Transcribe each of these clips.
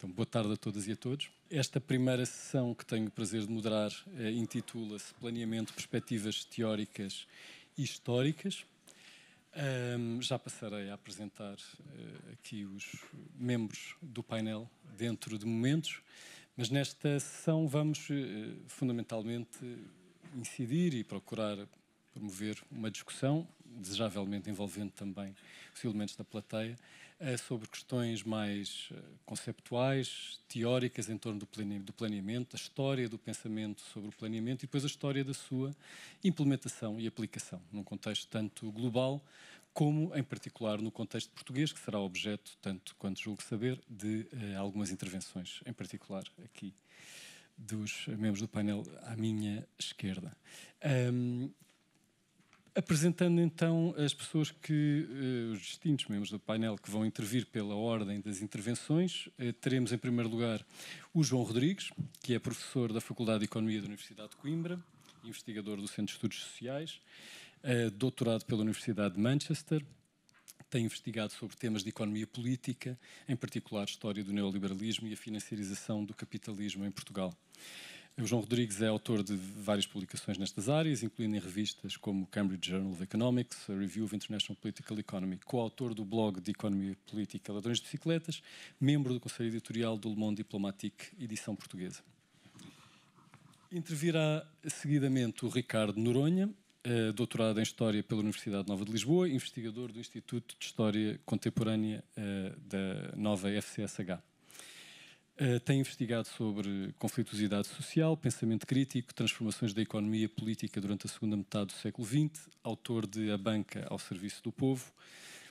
Então, boa tarde a todas e a todos. Esta primeira sessão que tenho o prazer de moderar eh, intitula-se Planeamento, Perspectivas Teóricas e Históricas. Um, já passarei a apresentar uh, aqui os membros do painel dentro de momentos, mas nesta sessão vamos uh, fundamentalmente incidir e procurar promover uma discussão, desejavelmente envolvendo também os elementos da plateia, é sobre questões mais eh, conceptuais, teóricas em torno do planeamento, a história do pensamento sobre o planeamento e depois a história da sua implementação e aplicação, num contexto tanto global como, em particular, no contexto português, que será objeto, tanto quanto julgo saber, de eh, algumas intervenções, em particular aqui dos membros do painel à minha esquerda. Um, Apresentando então as pessoas que, eh, os distintos membros do painel que vão intervir pela ordem das intervenções, eh, teremos em primeiro lugar o João Rodrigues, que é professor da Faculdade de Economia da Universidade de Coimbra, investigador do Centro de Estudos Sociais, eh, doutorado pela Universidade de Manchester, tem investigado sobre temas de economia política, em particular a história do neoliberalismo e a financiarização do capitalismo em Portugal. O João Rodrigues é autor de várias publicações nestas áreas, incluindo em revistas como Cambridge Journal of Economics, a Review of International Political Economy, coautor do blog de Economia Política Ladrões de Bicicletas, membro do Conselho Editorial do Le Monde Diplomatique, edição portuguesa. Intervirá seguidamente o Ricardo Noronha, eh, doutorado em História pela Universidade Nova de Lisboa, investigador do Instituto de História Contemporânea eh, da Nova FCSH. Eh, tem investigado sobre conflitosidade social, pensamento crítico, transformações da economia política durante a segunda metade do século XX, autor de A Banca ao Serviço do Povo,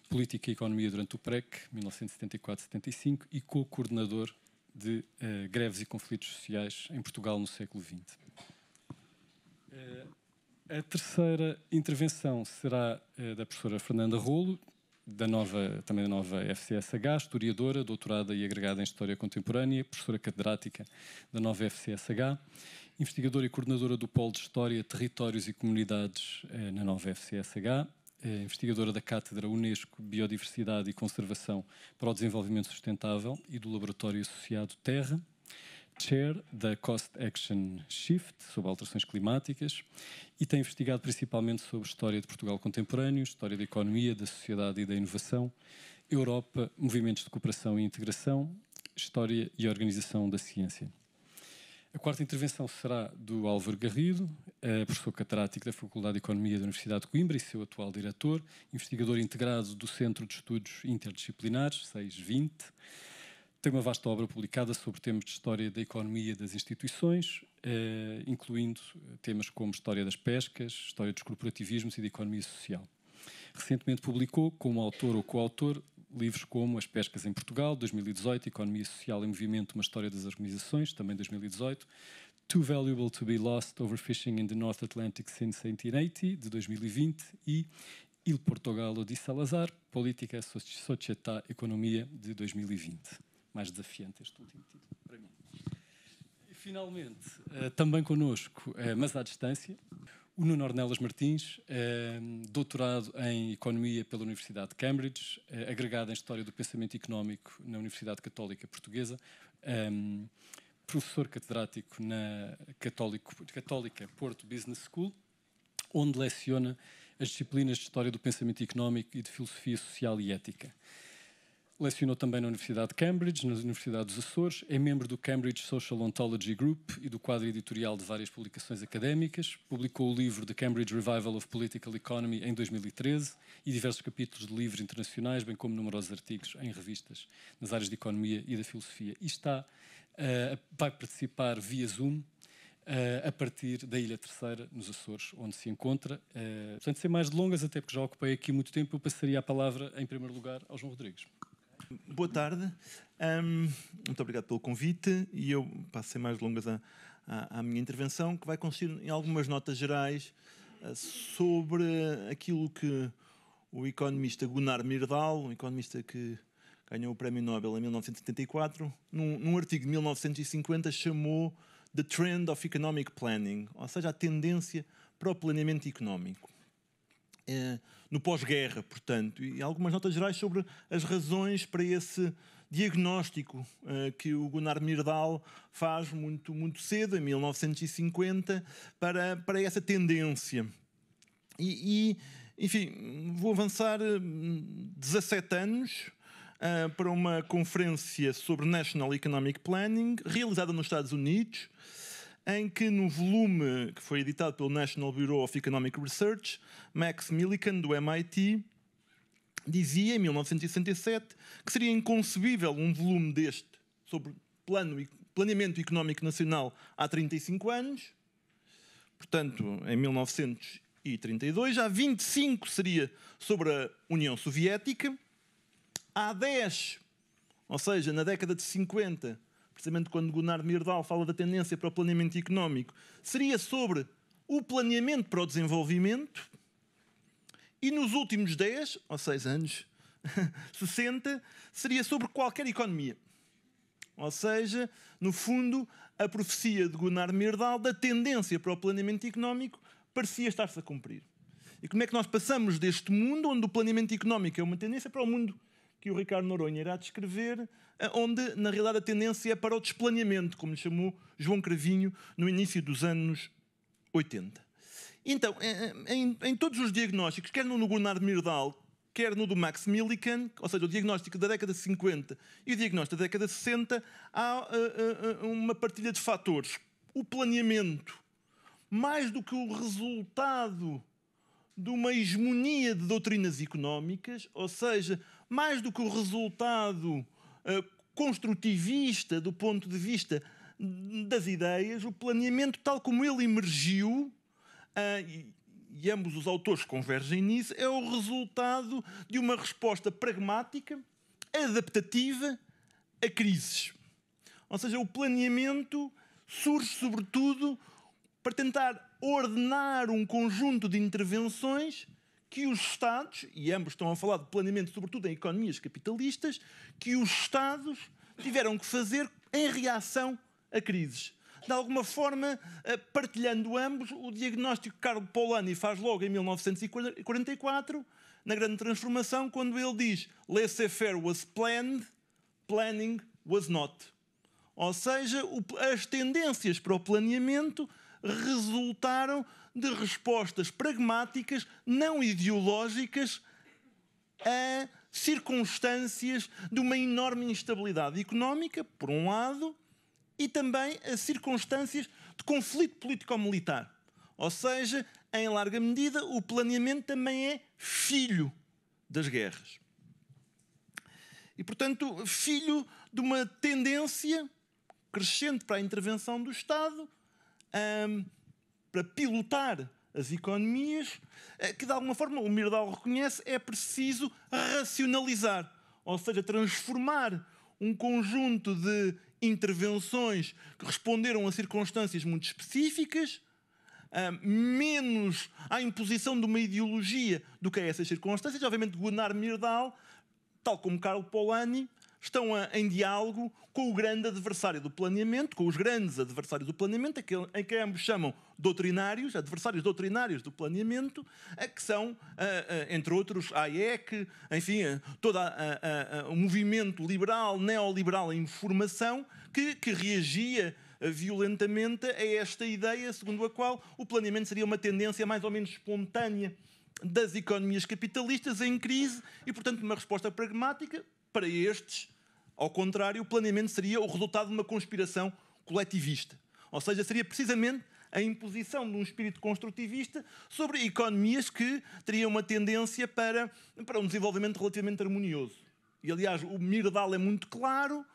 Política e Economia durante o PREC, 1974-75, e co-coordenador de uh, Greves e Conflitos Sociais em Portugal no século XX. Uh, eh, a terceira intervenção será da professora Fernanda Rolo, da nova, também da nova FCSH, historiadora, doutorada e agregada em História Contemporânea, professora catedrática da nova FCSH, investigadora e coordenadora do Polo de História, Territórios e Comunidades eh, na nova FCSH, eh, investigadora da Cátedra Unesco Biodiversidade e Conservação para o Desenvolvimento Sustentável e do Laboratório Associado Terra, Chair da Cost Action Shift, sobre alterações climáticas, e tem investigado principalmente sobre história de Portugal contemporâneo, história da economia, da sociedade e da inovação, Europa, movimentos de cooperação e integração, história e organização da ciência. A quarta intervenção será do Álvaro Garrido, eh, professor catedrático da Faculdade de Economia da Universidade de Coimbra e seu atual diretor, investigador integrado do Centro de Estudos Interdisciplinares, 620, tem uma vasta obra publicada sobre temas de história da economia das instituições, eh, incluindo temas como história das pescas, história dos corporativismos e da economia social. Recentemente publicou, como autor ou coautor, livros como As Pescas em Portugal, 2018, Economia Social em Movimento, Uma História das Organizações, também 2018, Too Valuable to be Lost, Overfishing in the North Atlantic since 1880, de 2020, e Il Portogallo di Salazar, Política, e Economia, de 2020 mais desafiante este último título para mim. E finalmente, eh, também connosco, eh, mas à distância, o Nuno Ornelas Martins, eh, doutorado em Economia pela Universidade de Cambridge, agregado em História do Pensamento Económico na Universidade Católica Portuguesa, professor catedrático na Católica Porto Business School, onde leciona as disciplinas de História do Pensamento Económico e de Filosofia Social e Ética. Lecionou também na Universidade de Cambridge, na Universidade dos Açores, é membro do Cambridge Social Ontology Group e do quadro editorial de várias publicações académicas. Publicou o livro The Cambridge Revival of Political Economy em 2013 e diversos capítulos de livros internacionais, bem como numerosos artigos em revistas nas áreas de economia e da filosofia. E está, uh, vai participar via Zoom Uh, a partir da Ilha Terceira, nos Açores, onde se encontra. Uh, portanto, sem mais delongas, até porque já ocupei aqui muito tempo, eu passaria a palavra, em primeiro lugar, ao João Rodrigues. Boa tarde, um, muito obrigado pelo convite e eu passo sem mais longas à, à, à, minha intervenção, que vai consistir em algumas notas gerais uh, sobre aquilo que o economista Gunnar Myrdal, um economista que ganhou o Prémio Nobel em 1974, num, num, artigo de 1950 chamou The Trend of Economic Planning, ou seja, a tendência para o planeamento económico. É, no pós-guerra, portanto, e algumas notas gerais sobre as razões para esse diagnóstico uh, que o Gunnar Myrdal faz muito, muito cedo, em 1950, para, para essa tendência. E, e enfim, vou avançar 17 eh, anos. Uh, para uma conferência sobre National Economic Planning realizada nos Estados Unidos, em que, no volume que foi editado pelo National Bureau of Economic Research, Max Millikan, do MIT, dizia, em 1967, que seria inconcebível um volume deste sobre plano, planeamento económico nacional há 35 anos, portanto, em 1932, há 25 seria sobre a União Soviética, há 10, ou seja, na década de 50 precisamente quando Gunnar Myrdal fala da tendência para o planeamento económico, seria sobre o planeamento para o desenvolvimento. E nos últimos 10 ou 6 anos, 60, seria sobre qualquer economia. Ou seja, no fundo, a profecia de Gunnar Myrdal da tendência para o planeamento económico parecia estar-se a cumprir. E como é que nós passamos deste mundo onde o planeamento económico é uma tendência para o mundo que o Ricardo Noronha irá descrever, eh, onde, na realidade, a tendência é para o desplaneamento, como lhe chamou João Cravinho no início dos anos 80. Então, eh, eh, em, em todos os diagnósticos, quer no Gunnar Myrdal, quer no do Max Millikan, ou seja, o diagnóstico da década de 50 e o diagnóstico da década de 60, há uh, uh, uma partilha de fatores. O planeamento, mais do que o resultado de uma hegemonia de doutrinas económicas, ou seja, mais do que o resultado eh, construtivista do ponto de vista das ideias, o planeamento, tal como ele emergiu, eh, e, e ambos os autores convergem nisso, é o resultado de uma resposta pragmática, adaptativa a crises. Ou seja, o planeamento surge sobretudo para tentar ordenar um conjunto de intervenções que os Estados, e ambos estão a falar de planeamento, sobretudo em economias capitalistas, que os Estados tiveram que fazer em reação a crises. De alguma forma, eh, partilhando ambos o diagnóstico que Carlo Polanyi faz logo em 1944, na Grande Transformação, quando ele diz laissez-faire was planned, planning was not. Ou seja, as tendências para o planeamento resultaram de respostas pragmáticas, não ideológicas, a circunstâncias de uma enorme instabilidade económica, por um lado, e também a circunstâncias de conflito político-militar. Ou seja, em larga medida, o planeamento também é filho das guerras. E, portanto, filho de uma tendência crescente para a intervenção do Estado. Hum, para pilotar as economias, eh, que de alguma forma o Mirdal reconhece é preciso racionalizar, ou seja, transformar um conjunto de intervenções que responderam a circunstâncias muito específicas, eh, menos à imposição de uma ideologia do que a essas circunstâncias. Obviamente, Gunnar Mirdal, tal como Carlo Polanyi, estão eh, em diálogo com o grande adversário do planeamento, com os grandes adversários do planeamento, a quem que ambos chamam doutrinários, adversários doutrinários do planeamento, eh, que são, eh, eh, entre outros, a AEC, enfim, todo o movimento liberal, neoliberal em formação, que, que reagia violentamente a esta ideia segundo a qual o planeamento seria uma tendência mais ou menos espontânea das economias capitalistas em crise e, portanto, uma resposta pragmática para estes. Ao contrário, o planeamento seria o resultado de uma conspiração coletivista. Ou seja, seria precisamente a imposição de um espírito construtivista sobre economias que teriam uma tendência para, para um desenvolvimento relativamente harmonioso. E, aliás, o Mirdal é muito claro.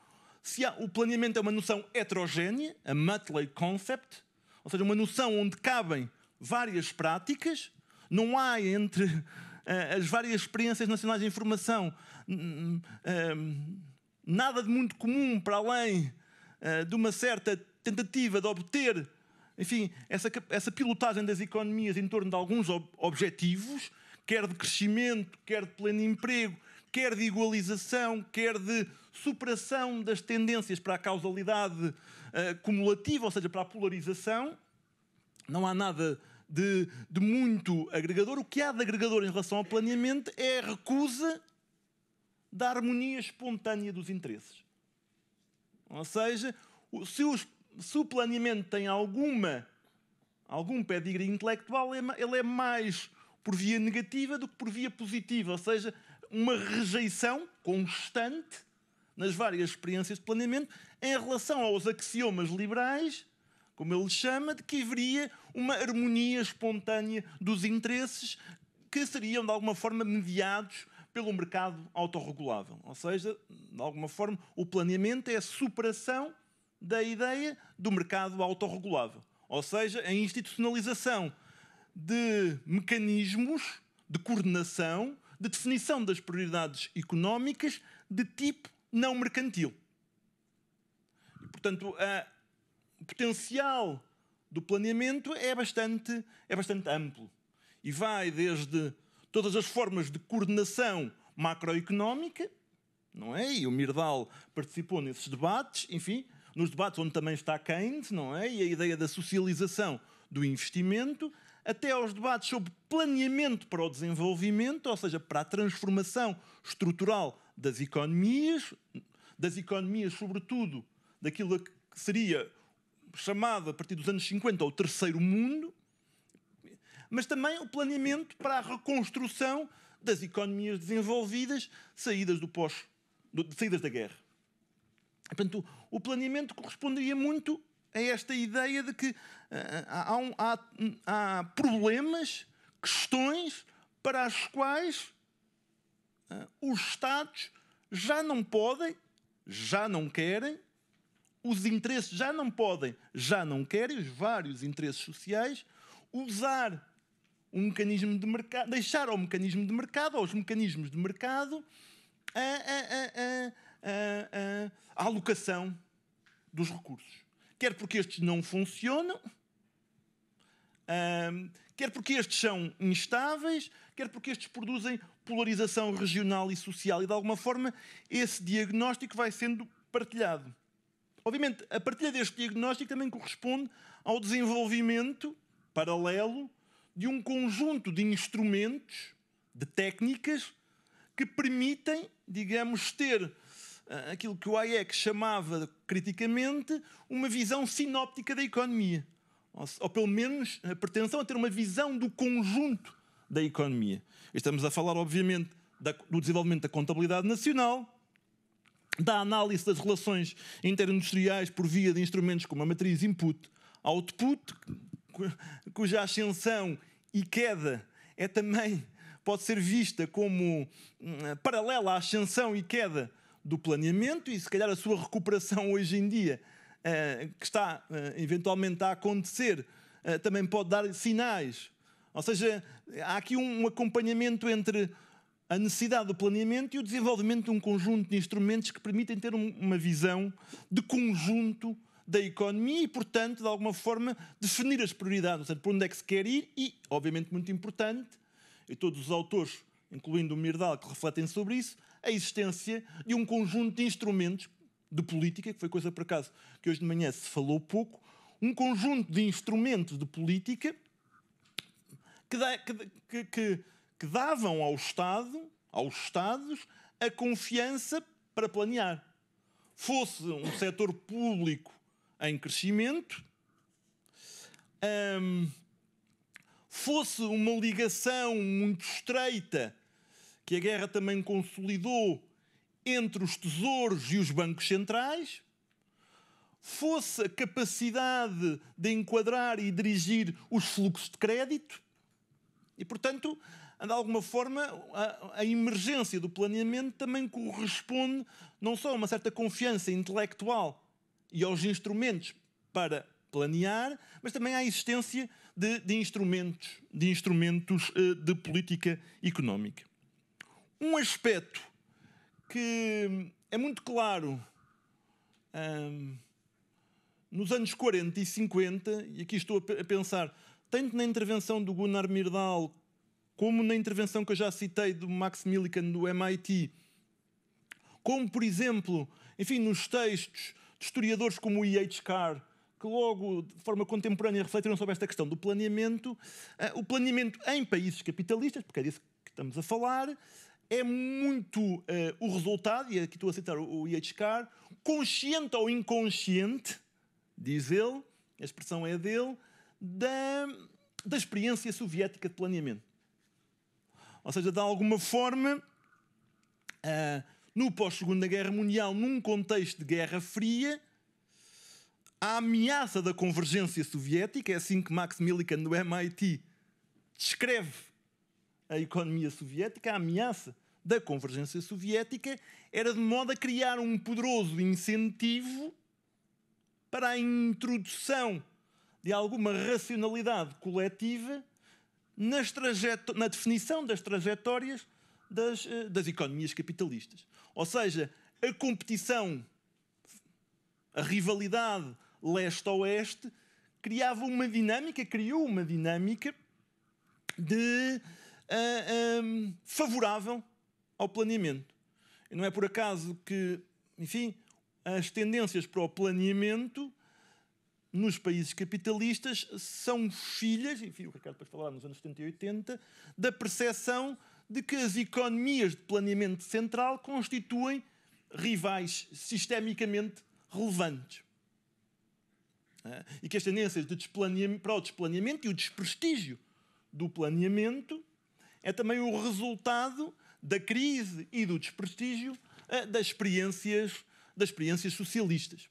Se há, o planeamento é uma noção heterogénea, a Mutley Concept, ou seja, uma noção onde cabem várias práticas, não há entre uh, as várias experiências nacionais de informação uh, nada de muito comum para além uh, de uma certa tentativa de obter enfim, essa, essa pilotagem das economias em torno de alguns ob objetivos, quer de crescimento, quer de pleno emprego, quer de igualização, quer de superação das tendências para a causalidade uh, cumulativa, ou seja, para a polarização, não há nada de, de, muito agregador. O que há de agregador em relação ao planeamento é a recusa da harmonia espontânea dos interesses. Ou seja, se os, se o planeamento tem alguma, algum pedigree intelectual, é ele é mais por via negativa do que por via positiva, ou seja, uma rejeição constante nas várias experiências de planeamento em relação aos axiomas liberais, como ele chama, de que haveria uma harmonia espontânea dos interesses que seriam de alguma forma mediados pelo mercado autorregulável. Ou seja, de alguma forma, o planeamento é a superação da ideia do mercado autorregulável, ou seja, a institucionalização de mecanismos de coordenação, de definição das prioridades económicas de tipo não mercantil. E, portanto, o potencial do planeamento é bastante, é bastante amplo e vai desde todas as formas de coordenação macroeconómica, não é? E o Mirdal participou nesses debates, enfim, nos debates onde também está Keynes, não é? E a ideia da socialização do investimento, até aos debates sobre planeamento para o desenvolvimento, ou seja, para a transformação estrutural das economias, das economias, sobretudo, daquilo que seria chamado a partir dos anos 50 o terceiro mundo, mas também o planeamento para a reconstrução das economias desenvolvidas, saídas do pós, do, saídas da guerra. Portanto, o planeamento corresponderia muito a esta ideia de que eh, há, um, há, há problemas, questões para as quais eh, os Estados já não podem, já não querem, os interesses já não podem, já não querem, os vários interesses sociais, usar o mecanismo de mercado, deixar ao mecanismo de mercado, aos mecanismos de mercado, a, a, a, a, alocação dos recursos. Quer porque estes não funcionam, quer porque estes são instáveis, quer porque estes produzem polarização regional e social, e de alguma forma esse diagnóstico vai sendo partilhado. Obviamente, a partilha deste diagnóstico também corresponde ao desenvolvimento paralelo de um conjunto de instrumentos, de técnicas, que permitem, digamos, ter aquilo que o Hayek chamava criticamente uma visão sinóptica da economia. Ou, ou pelo menos a eh, pretensão a ter uma visão do conjunto da economia. Estamos a falar, obviamente, da, do desenvolvimento da contabilidade nacional, da análise das relações interindustriais por via de instrumentos como a matriz input-output, cuja ascensão e queda é também pode ser vista como hum, eh, paralela à ascensão e queda do planeamento e se calhar a sua recuperação hoje em dia, eh, que está eh, eventualmente a acontecer, eh, também pode dar sinais. Ou seja, há aqui um acompanhamento entre a necessidade do planeamento e o desenvolvimento de um conjunto de instrumentos que permitem ter uma visão de conjunto da economia e, portanto, de alguma forma, definir as prioridades, ou seja, por onde é que se quer ir e, obviamente, muito importante, e todos os autores, incluindo o Mirdal, que refletem sobre isso, a existência de um conjunto de instrumentos de política, que foi coisa por acaso que hoje de manhã se falou pouco, um conjunto de instrumentos de política que, da, que, que, que davam ao Estado, aos Estados, a confiança para planear. Fosse um setor público em crescimento, hum, fosse uma ligação muito estreita que a guerra também consolidou entre os tesouros e os bancos centrais, fosse a capacidade de enquadrar e dirigir os fluxos de crédito, e, portanto, de alguma forma, a, a, emergência do planeamento também corresponde não só a uma certa confiança intelectual e aos instrumentos para planear, mas também à existência de, de instrumentos, de, instrumentos eh, de política económica um aspecto que é muito claro hum, nos anos 40 e 50, e aqui estou a pensar tanto na intervenção do Gunnar Myrdal como na intervenção que eu já citei do Max Millikan do MIT, como, por exemplo, enfim, nos textos de historiadores como o E.H. Carr, que logo, de forma contemporânea, refletiram sobre esta questão do planeamento, uh, o planeamento em países capitalistas, porque é disso que estamos a falar, é muito uh, o resultado, e aqui estou a citar o, o consciente ou inconsciente, diz ele, a expressão é dele, da, da experiência soviética de planeamento. Ou seja, de alguma forma, uh, no pós-Segunda Guerra Mundial, num contexto de Guerra Fria, a ameaça da convergência soviética, é assim que Max Millikan, do MIT, descreve a economia soviética, a ameaça da convergência soviética era de modo a criar um poderoso incentivo para a introdução de alguma racionalidade coletiva na definição das trajetórias das, eh, das economias capitalistas. Ou seja, a competição, a rivalidade leste-oeste criava uma dinâmica, criou uma dinâmica de um, favorável ao planeamento. E não é por acaso que, enfim, as tendências para o planeamento nos países capitalistas são filhas, enfim, o Ricardo depois falar nos anos 70 e 80, da percepção de que as economias de planeamento central constituem rivais sistemicamente relevantes. É? E que as tendências de desplaneamento, para o desplaneamento e o desprestígio do planeamento é também o resultado da crise e do desprestígio eh, das experiências, das experiências socialistas.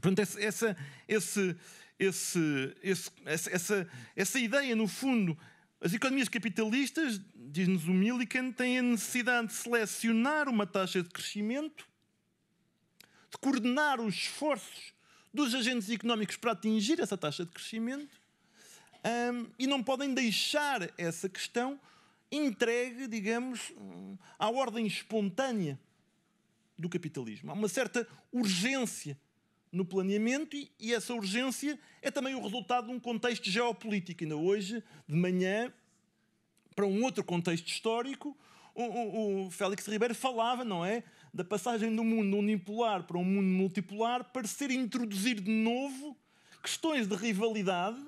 Portanto, essa, essa, esse, esse, essa, essa, essa ideia, no fundo, as economias capitalistas, diz-nos o Millikan, têm a necessidade de selecionar uma taxa de crescimento, de coordenar os esforços dos agentes económicos para atingir essa taxa de crescimento um, e não podem deixar essa questão entregue, digamos, hum, à ordem espontânea do capitalismo. Há uma certa urgência no planeamento e, e, essa urgência é também o resultado de um contexto geopolítico. Ainda hoje, de manhã, para um outro contexto histórico, o, o, o Félix Ribeiro falava, não é? Da passagem do mundo unipolar para um mundo multipolar para ser introduzir de novo questões de rivalidade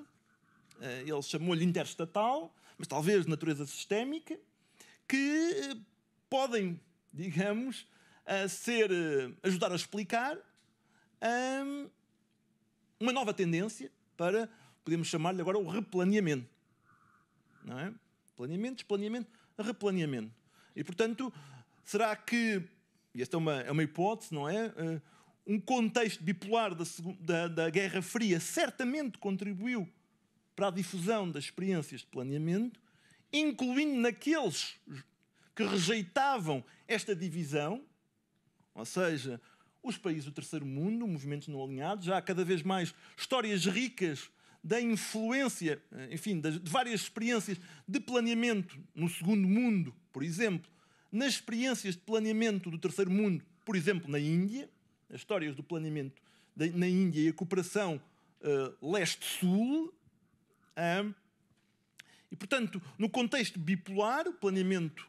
eh, ele chamou-lhe interestatal, mas talvez de natureza sistémica, que eh, podem, digamos, eh, ser, ajudar a explicar hum, uma nova tendência para, podemos chamar-lhe agora, o replaneamento. Não é? Planeamento, desplaneamento, replaneamento. E, portanto, será que, e esta é uma, é uma hipótese, não é? Um contexto bipolar da, da, da Guerra Fria certamente contribuiu para a difusão das experiências de planeamento, incluindo naqueles que rejeitavam esta divisão, ou seja, os países do terceiro mundo, movimentos não alinhados, já há cada vez mais histórias ricas da influência, enfim, de várias experiências de planeamento no segundo mundo, por exemplo, nas experiências de planeamento do terceiro mundo, por exemplo, na Índia, as histórias do planeamento na Índia e a cooperação uh, leste-sul, um, e, portanto, no contexto bipolar, o planeamento,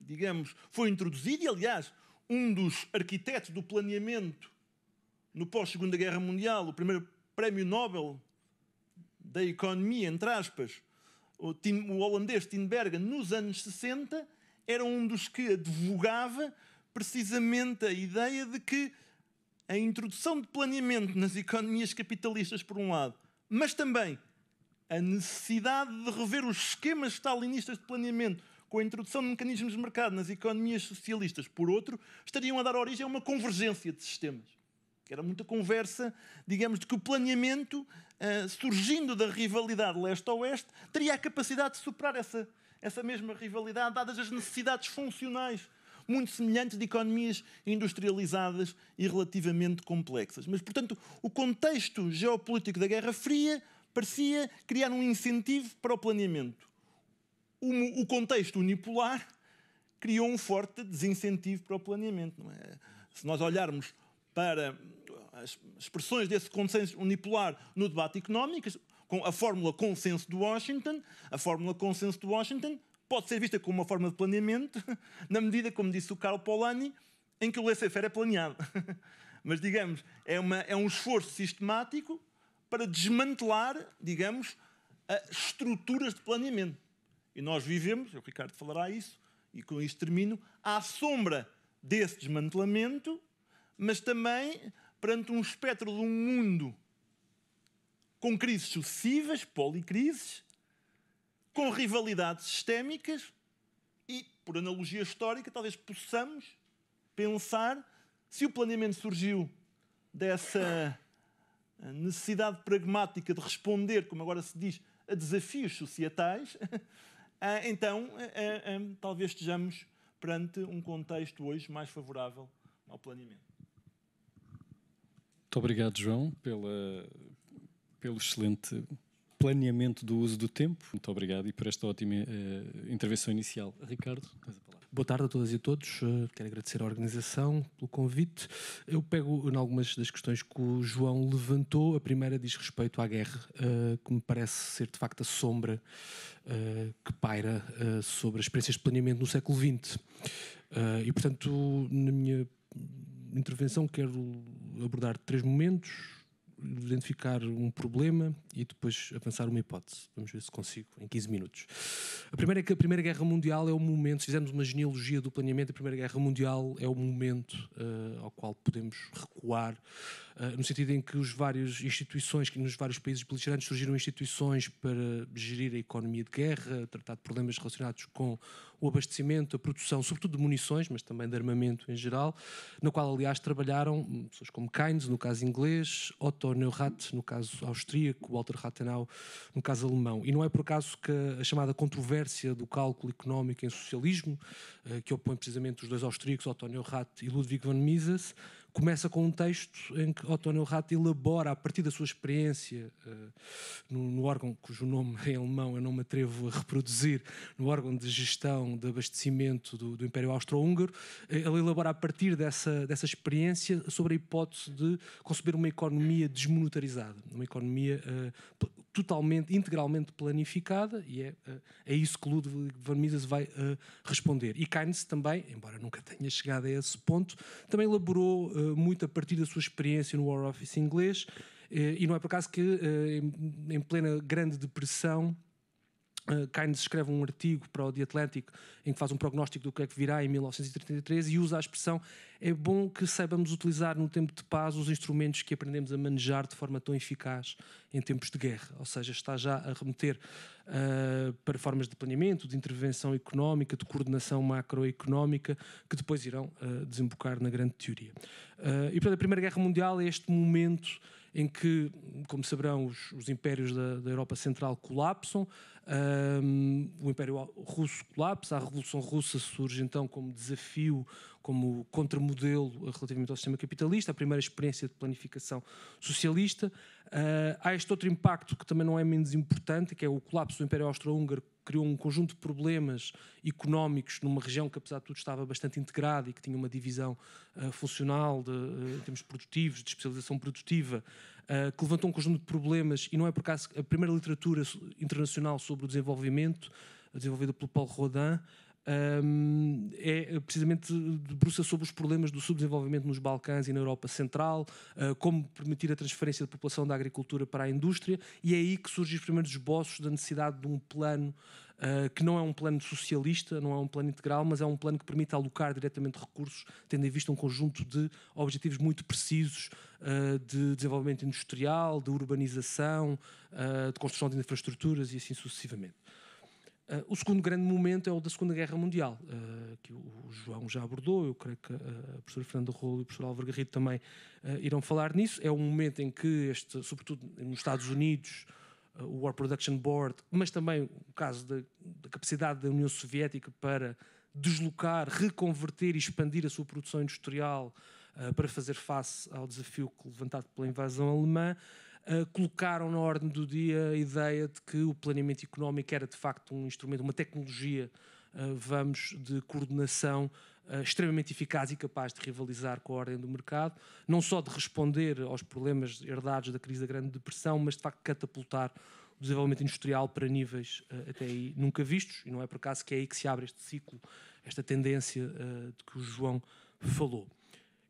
digamos, foi introduzido, e, aliás, um dos arquitetos do planeamento no pós-Segunda Guerra Mundial, o primeiro prémio Nobel da economia, entre aspas, o, Tim, o holandês Tinbergen, nos anos 60, era um dos que advogava precisamente a ideia de que a introdução de planeamento nas economias capitalistas, por um lado, mas também a necessidade de rever os esquemas stalinistas de planeamento com a introdução de mecanismos de mercado nas economias socialistas, por outro, estariam a dar origem a uma convergência de sistemas. Que era muita conversa, digamos, de que o planeamento, eh, surgindo da rivalidade leste-oeste, teria a capacidade de superar essa, essa mesma rivalidade, dadas as necessidades funcionais muito semelhantes de economias industrializadas e relativamente complexas. Mas, portanto, o contexto geopolítico da Guerra Fria parecia criar um incentivo para o planeamento. O, o contexto unipolar criou um forte desincentivo para o planeamento. É? Se nós olharmos para as expressões desse consenso unipolar no debate económico, com a fórmula consenso de Washington, a fórmula consenso de Washington pode ser vista como uma forma de planeamento, na medida, como disse o Carlo Polanyi, em que o laissez-faire é planeado. Mas, digamos, é, uma, é um esforço sistemático para desmantelar, digamos, estruturas de planeamento. E nós vivemos, o Ricardo falará isso, e com isto termino, à sombra desse desmantelamento, mas também perante um espectro de um mundo com crises sucessivas, policrises, com rivalidades sistémicas e, por analogia histórica, talvez possamos pensar se o planeamento surgiu dessa eh, necessidade pragmática de responder, como agora se diz, a desafios societais, eh, então eh, talvez estejamos perante um contexto hoje mais favorável ao planeamento. Muito obrigado, João, pela, pelo excelente planeamento do uso do tempo. Muito obrigado e por esta ótima uh, intervenção inicial. Ricardo, tens a palavra. Boa tarde a todas e a todos. Uh, quero agradecer à organização pelo convite. Eu pego em algumas das questões que o João levantou. A primeira diz respeito à guerra, uh, que me parece ser de facto a sombra que paira sobre as experiências de planeamento no século XX. e portanto, na minha intervenção, quero abordar três momentos identificar um problema e depois avançar uma hipótese. Vamos ver se consigo, em 15 minutos. A primeira é que a Primeira Guerra Mundial é o momento, se fizermos uma genealogia do planeamento, a Primeira Guerra Mundial é o momento uh, ao qual podemos recuar ah, no sentido em que os vários instituições, que nos vários países beligerantes surgiram instituições para gerir a economia de guerra, tratar de problemas relacionados com o abastecimento, a produção, sobretudo de munições, mas também de armamento em geral, na qual, aliás, trabalharam pessoas como Keynes, no caso inglês, Otto Neurath, no caso austríaco, Walter Rathenau, no caso alemão. E não é por acaso que a chamada controvérsia do cálculo económico em socialismo, ah, que opõe precisamente os dois austríacos, Otto Neurath e Ludwig von Mises, começa com um texto em que Otto Neurath elabora, a partir da sua experiência uh, no, no, órgão cujo nome em alemão eu não me atrevo a reproduzir, no órgão de gestão de abastecimento do, do Império Austro-Húngaro, eh, ele elabora a partir dessa, dessa experiência sobre a hipótese de conceber uma economia desmonetarizada, uma economia uh, totalmente, integralmente planificada e é, eh, é isso que Ludwig von Mises vai uh, responder. E Keynes também, embora nunca tenha chegado a esse ponto, também elaborou uh, muito a partir da sua experiência no War Office inglês e não é por acaso que em plena Grande Depressão Uh, Keynes escreve um artigo para o The Atlantic em que faz um prognóstico do que é que virá em 1933 e usa a expressão é bom que saibamos utilizar no tempo de paz os instrumentos que aprendemos a manejar de forma tão eficaz em tempos de guerra, ou seja, está já a remeter uh, para formas de planeamento, de intervenção económica, de coordenação macroeconómica que depois irão uh, desembocar na grande teoria. e portanto a Primeira Guerra Mundial é este momento em que, como saberão, os, os impérios da, da, Europa Central colapsam, um, o Império Russo colapsa, a Revolução Russa surge então como desafio, como contramodelo relativamente ao sistema capitalista, a primeira experiência de planificação socialista. Uh, há este outro impacto que também não é menos importante, que é o colapso do Império Austro-Húngaro criou um conjunto de problemas económicos numa região que, apesar de tudo, estava bastante integrada e que tinha uma divisão uh, funcional de, uh, em termos produtivos, de especialização produtiva, uh, que levantou um conjunto de problemas. E não é por acaso a primeira literatura internacional sobre o desenvolvimento, desenvolvida pelo Paulo Rodin, um, é eh, precisamente debruça sobre os problemas do subdesenvolvimento nos Balcãs e na Europa Central, uh, como permitir a transferência de população da agricultura para a indústria, e é aí que surgem os primeiros esboços da necessidade de um plano Uh, que não é um plano socialista, não é um plano integral, mas é um plano que permite alocar diretamente recursos, tendo em vista um conjunto de objetivos muito precisos uh, de desenvolvimento industrial, de urbanização, uh, de construção de infraestruturas e assim sucessivamente. Uh, o segundo grande momento é o da Segunda Guerra Mundial, uh, que o, João já abordou, eu creio que ah, a professora Fernanda Rolo e o professor Álvaro Garrido também irão falar nisso. É um momento em que, este, sobretudo nos Estados Unidos, o War Production Board, mas também o caso da, da, capacidade da União Soviética para deslocar, reconverter e expandir a sua produção industrial para fazer face ao desafio levantado pela invasão alemã, eh, colocaram na ordem do dia a ideia de que o planeamento económico era de facto um instrumento, uma tecnologia, uh, vamos, de coordenação uh, extremamente eficaz e capaz de rivalizar com a ordem do mercado, não só de responder aos problemas herdados da crise da Grande Depressão, mas de facto catapultar o desenvolvimento industrial para níveis até aí nunca vistos, e não é por acaso que é aí que se abre este ciclo, esta tendência de que o João falou.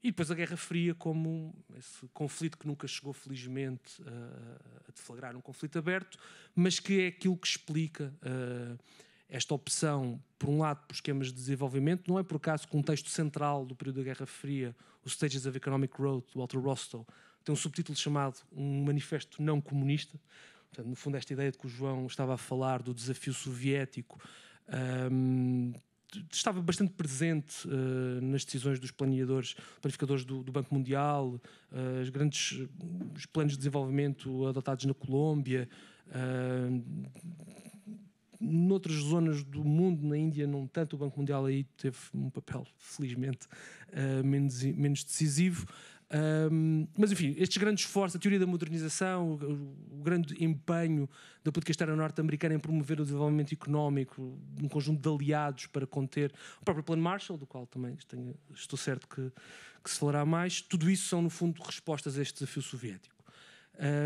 E depois a Guerra Fria, como esse conflito que nunca chegou, felizmente, a deflagrar um conflito aberto, mas que é aquilo que explica esta opção, por um lado, por esquemas de desenvolvimento, não é por acaso que um texto central do período da Guerra Fria, o Stages of Economic Growth, do Walter Rostow, tem um subtítulo chamado Um Manifesto Não Comunista. Portanto, no fundo, esta ideia de que o João estava a falar do desafio soviético. Um, estava bastante presente uh, nas decisões dos planeadores, planificadores do, do Banco Mundial, uh, eh, os grandes os planos de desenvolvimento adotados na Colômbia, uh, noutras zonas do mundo, na Índia não tanto, o Banco Mundial aí teve um papel, felizmente, uh, menos, menos decisivo. Um, mas enfim, estes grandes esforços, a teoria da modernização, o, o grande empenho da política externa norte-americana em promover o desenvolvimento económico, um conjunto de aliados para conter o próprio Plano Marshall, do qual também tenho, estou certo que, que, se falará mais, tudo isso são, no fundo, respostas a este desafio soviético.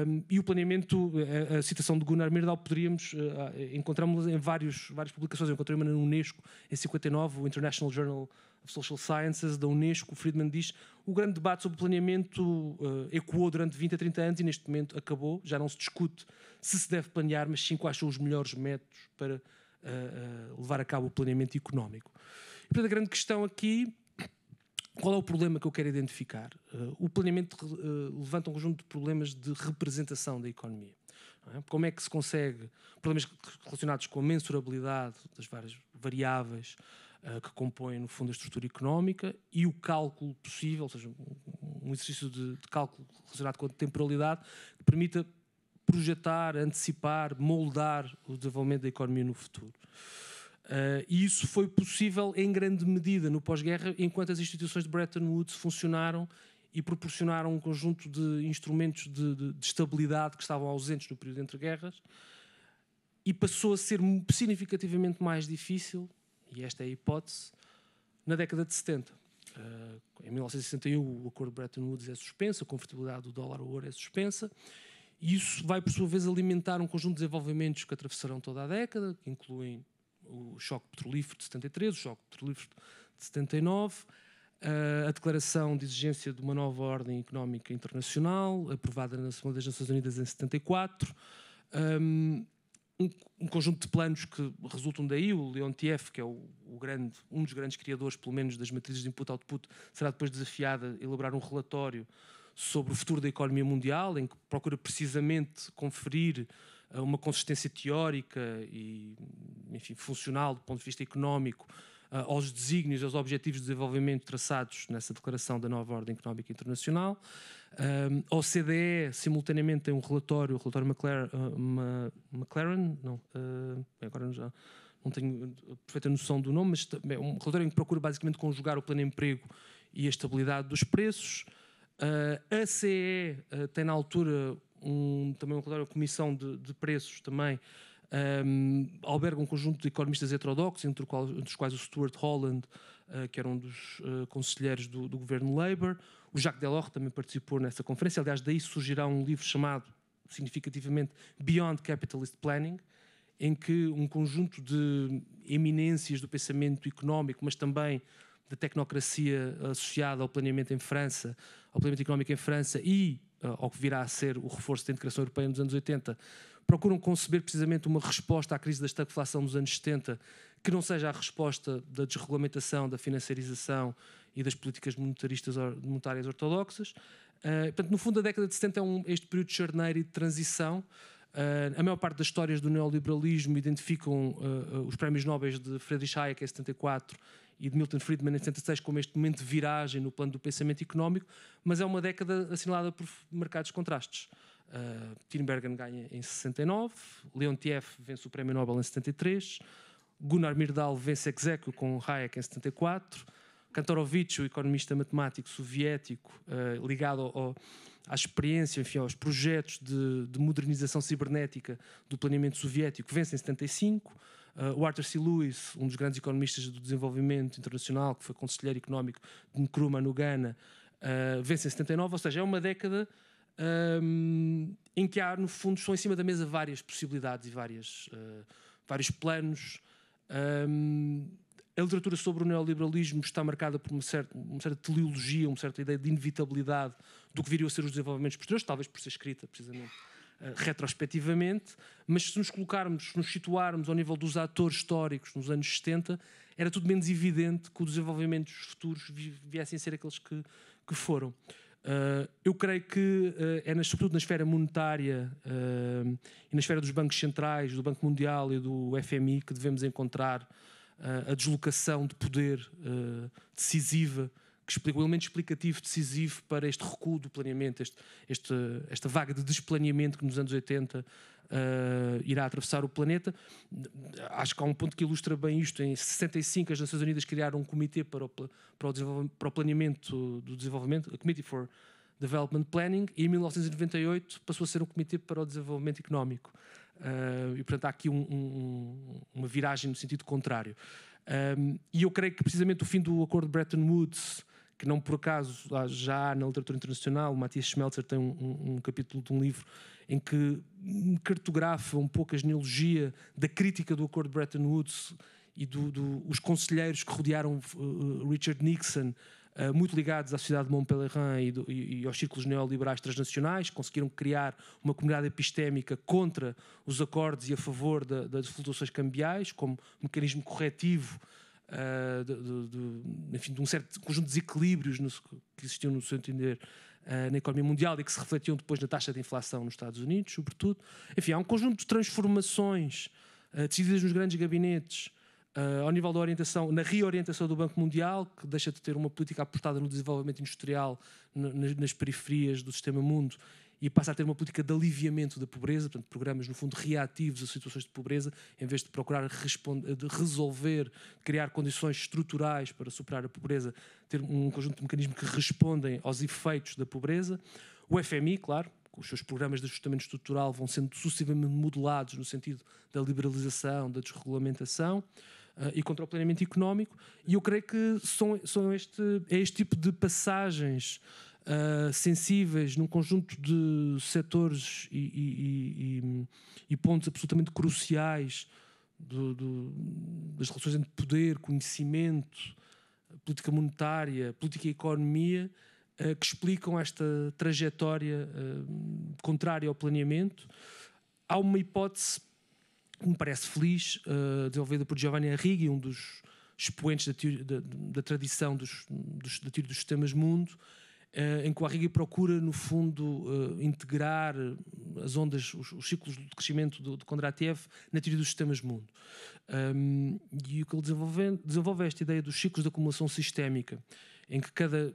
Um, e o planeamento, a, a, citação de Gunnar Myrdal, poderíamos uh, eh, encontramos em vários, várias publicações. Eu encontrei uma na Unesco em 59, o International Journal of Social Sciences da Unesco, Friedman diz, o grande debate sobre planeamento uh, ecoou durante 20 a 30 anos e neste momento acabou, já não se discute se se deve planear, mas sim quais são os melhores métodos para uh, levar a cabo o planeamento económico. E, portanto, a grande questão aqui qual é o problema que eu quero identificar? Uh, o planeamento uh, levanta um conjunto de problemas de representação da economia. É? Como é que se consegue. Problemas relacionados com a mensurabilidade das várias variáveis, eh, que compõem, no fundo, a estrutura económica e o cálculo possível, ou seja, um exercício de, de cálculo relacionado com a temporalidade que permita projetar, antecipar, moldar o desenvolvimento da economia no futuro. Uh, e isso foi possível em grande medida no pós-guerra, enquanto as instituições de Bretton Woods funcionaram e proporcionaram um conjunto de instrumentos de, de, de estabilidade que estavam ausentes no período entre guerras, e passou a ser significativamente mais difícil e esta é a hipótese na década de 70. Uh, eh, em 1961, o acordo de Bretton Woods é suspenso, a convertibilidade do dólar ao ouro é suspensa, e isso vai, por sua vez, alimentar um conjunto de desenvolvimentos que atravessarão toda a década, que incluem o choque petrolífero de 73, o choque petrolífero de 79, eh, a declaração de exigência de uma nova ordem económica internacional, aprovada na Assembleia das Nações Unidas em 74, um, um, um, conjunto de planos que resultam daí. O Leontiev, que é o, o grande, um dos grandes criadores, pelo menos, das matrizes de input-output, será depois desafiado a elaborar um relatório sobre o futuro da economia mundial, em que procura precisamente conferir eh, uma consistência teórica e enfim, funcional do ponto de vista económico eh, aos desígnios, aos objetivos de desenvolvimento traçados nessa declaração da nova ordem económica internacional. Um, a OCDE, simultaneamente, tem um relatório, o relatório McLaren, ah, não, uh, agora já não tenho perfeita noção do nome, mas é um relatório em que procura basicamente conjugar o pleno emprego e a estabilidade dos preços. Uh, a CE tem na altura um, também um relatório, a Comissão de, de Preços também, um, alberga um conjunto de economistas heterodoxos, entre, qual, entre os quais o Stuart Holland, uh, que era um dos uh, conselheiros do, do, governo Labour, o Jacques Delors também participou nessa conferência. Aliás, daí surgirá um livro chamado, significativamente, Beyond Capitalist Planning, em que um conjunto de eminências do pensamento económico, mas também da tecnocracia associada ao planeamento em França, ao planeamento económico em França e uh, ao que virá a ser o reforço da integração europeia nos anos 80, procuram conceber precisamente uma resposta à crise da estagflação dos anos 70 que não seja a resposta da desregulamentação, da financiarização, e das políticas monetaristas, monetárias ortodoxas. Uh, portanto, no fundo, a década de 70 é um, este período de charneira e de transição. Uh, a maior parte das histórias do neoliberalismo identificam uh, os prémios Nobel de Friedrich Hayek em 74 e de Milton Friedman em 76 como este momento de viragem no plano do pensamento económico, mas é uma década assinalada por marcados contrastes. Uh, Tinbergen ganha em 69, Leontiev vence o prémio Nobel em 73, Gunnar Myrdal vence execo com Hayek em 74, Kantorovich, o economista matemático soviético, uh, ligado ao, à experiência, enfim, aos projetos de, de modernização cibernética do planeamento soviético, vence em 75. Uh, eh, o Arthur C. Lewis, um dos grandes economistas do desenvolvimento internacional, que foi conselheiro económico de Nkrumah no Ghana, uh, eh, vence em 79, ou seja, é uma década um, ehm, em que há, no fundo, estão em cima da mesa várias possibilidades e várias, uh, vários planos um, ehm, a literatura sobre o neoliberalismo está marcada por uma certa, uma certa teleologia, uma certa ideia de inevitabilidade do que viriam a ser os desenvolvimentos posteriores, talvez por ser escrita, precisamente, uh, retrospectivamente, mas se nos colocarmos, se nos situarmos ao nível dos atores históricos nos anos 70, era tudo menos evidente que os desenvolvimentos futuros viessem a ser aqueles que, que foram. Uh, eu creio que uh, é, na, sobretudo na esfera monetária e na esfera dos bancos centrais, do Banco Mundial e do FMI, que devemos encontrar a deslocação de poder eh, decisiva que explica, o elemento explicativo decisivo para este recuo do planeamento, este, este, esta vaga de desplaneamento que nos anos 80 uh, eh, irá atravessar o planeta. Acho que há um ponto que ilustra bem isto. Em 65, as Nações Unidas criaram um comitê para o, para o, para o planeamento do desenvolvimento, a Committee for Development Planning, e em 1998 passou a ser um comitê para o desenvolvimento económico. Uh, e portanto há aqui um, um, uma viragem no sentido contrário. Um, e eu creio que precisamente o fim do acordo de Bretton Woods, que não por acaso já há na literatura internacional, o Matias Schmelzer tem um, capítulo de um livro em que cartografa um pouco a genealogia da crítica do acordo de Bretton Woods e dos do, do, conselheiros que rodearam uh, Richard Nixon eh, muito ligados à sociedade de Montpellier e, do, e, e aos círculos neoliberais transnacionais, conseguiram criar uma comunidade epistémica contra os acordos e a favor das flutuações cambiais, como mecanismo corretivo Uh, de, de, de, enfim, de um certo conjunto de desequilíbrios no, que existiam, no seu entender, uh, na economia mundial e que se refletiam depois na taxa de inflação nos Estados Unidos, sobretudo. Enfim, há um conjunto de transformações uh, decididas nos grandes gabinetes Uh, ao nível da orientação, na reorientação do Banco Mundial, que deixa de ter uma política aportada no desenvolvimento industrial nas, nas periferias do sistema mundo e passa a ter uma política de aliviamento da pobreza, portanto, programas, no fundo, reativos a situações de pobreza, em vez de procurar de resolver, criar condições estruturais para superar a pobreza, ter um conjunto de mecanismos que respondem aos efeitos da pobreza. O FMI, claro, os seus programas de ajustamento estrutural vão sendo sucessivamente modelados no sentido da liberalização, da desregulamentação. Eh, e contra o planeamento económico. E eu creio que são, são este, é este tipo de passagens Uh, sensíveis num conjunto de setores e, e, e, e pontos absolutamente cruciais do, do, das relações entre poder, conhecimento, política monetária, política e economia, eh, que explicam esta trajetória uh, contrária ao planeamento. Há uma hipótese que me parece feliz, uh, desenvolvida por Giovanni Arrighi, um dos expoentes da, teoria, da, da tradição dos, dos, da teoria dos sistemas mundo, uh, em que o Arrighi procura, no fundo, uh, integrar as ondas, os, os ciclos de crescimento do, de Kondratiev na teoria dos sistemas mundo. Um, e o que ele desenvolve, desenvolve é esta ideia dos ciclos de acumulação sistémica, em que cada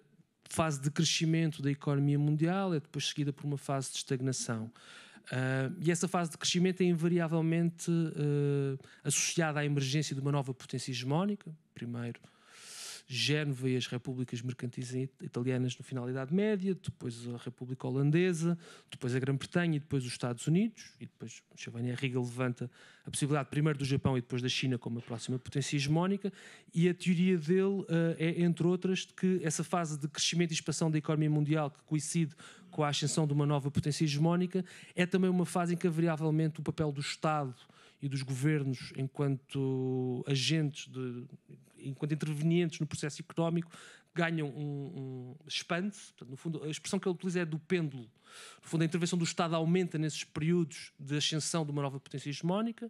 fase de crescimento da economia mundial é depois seguida por uma fase de estagnação. Uh, e essa fase de crescimento é invariavelmente uh, associada à emergência de uma nova potência hegemónica, primeiro Génova e as repúblicas mercantis italianas no final da Idade Média, depois a República Holandesa, depois a Grã-Bretanha e depois os Estados Unidos, e depois Giovanni Riga levanta a possibilidade primeiro do Japão e depois da China como a próxima potência hegemónica, e a teoria dele uh, é, entre outras, de que essa fase de crescimento e expansão da economia mundial que coincide com a ascensão de uma nova potência hegemónica é também uma fase em que, variavelmente, o papel do Estado e dos governos enquanto agentes de enquanto intervenientes no processo económico, ganham um, um expande-se. No fundo, a expressão que ele utiliza é do pêndulo. No fundo, a intervenção do Estado aumenta nesses períodos de ascensão de uma nova potência hegemónica.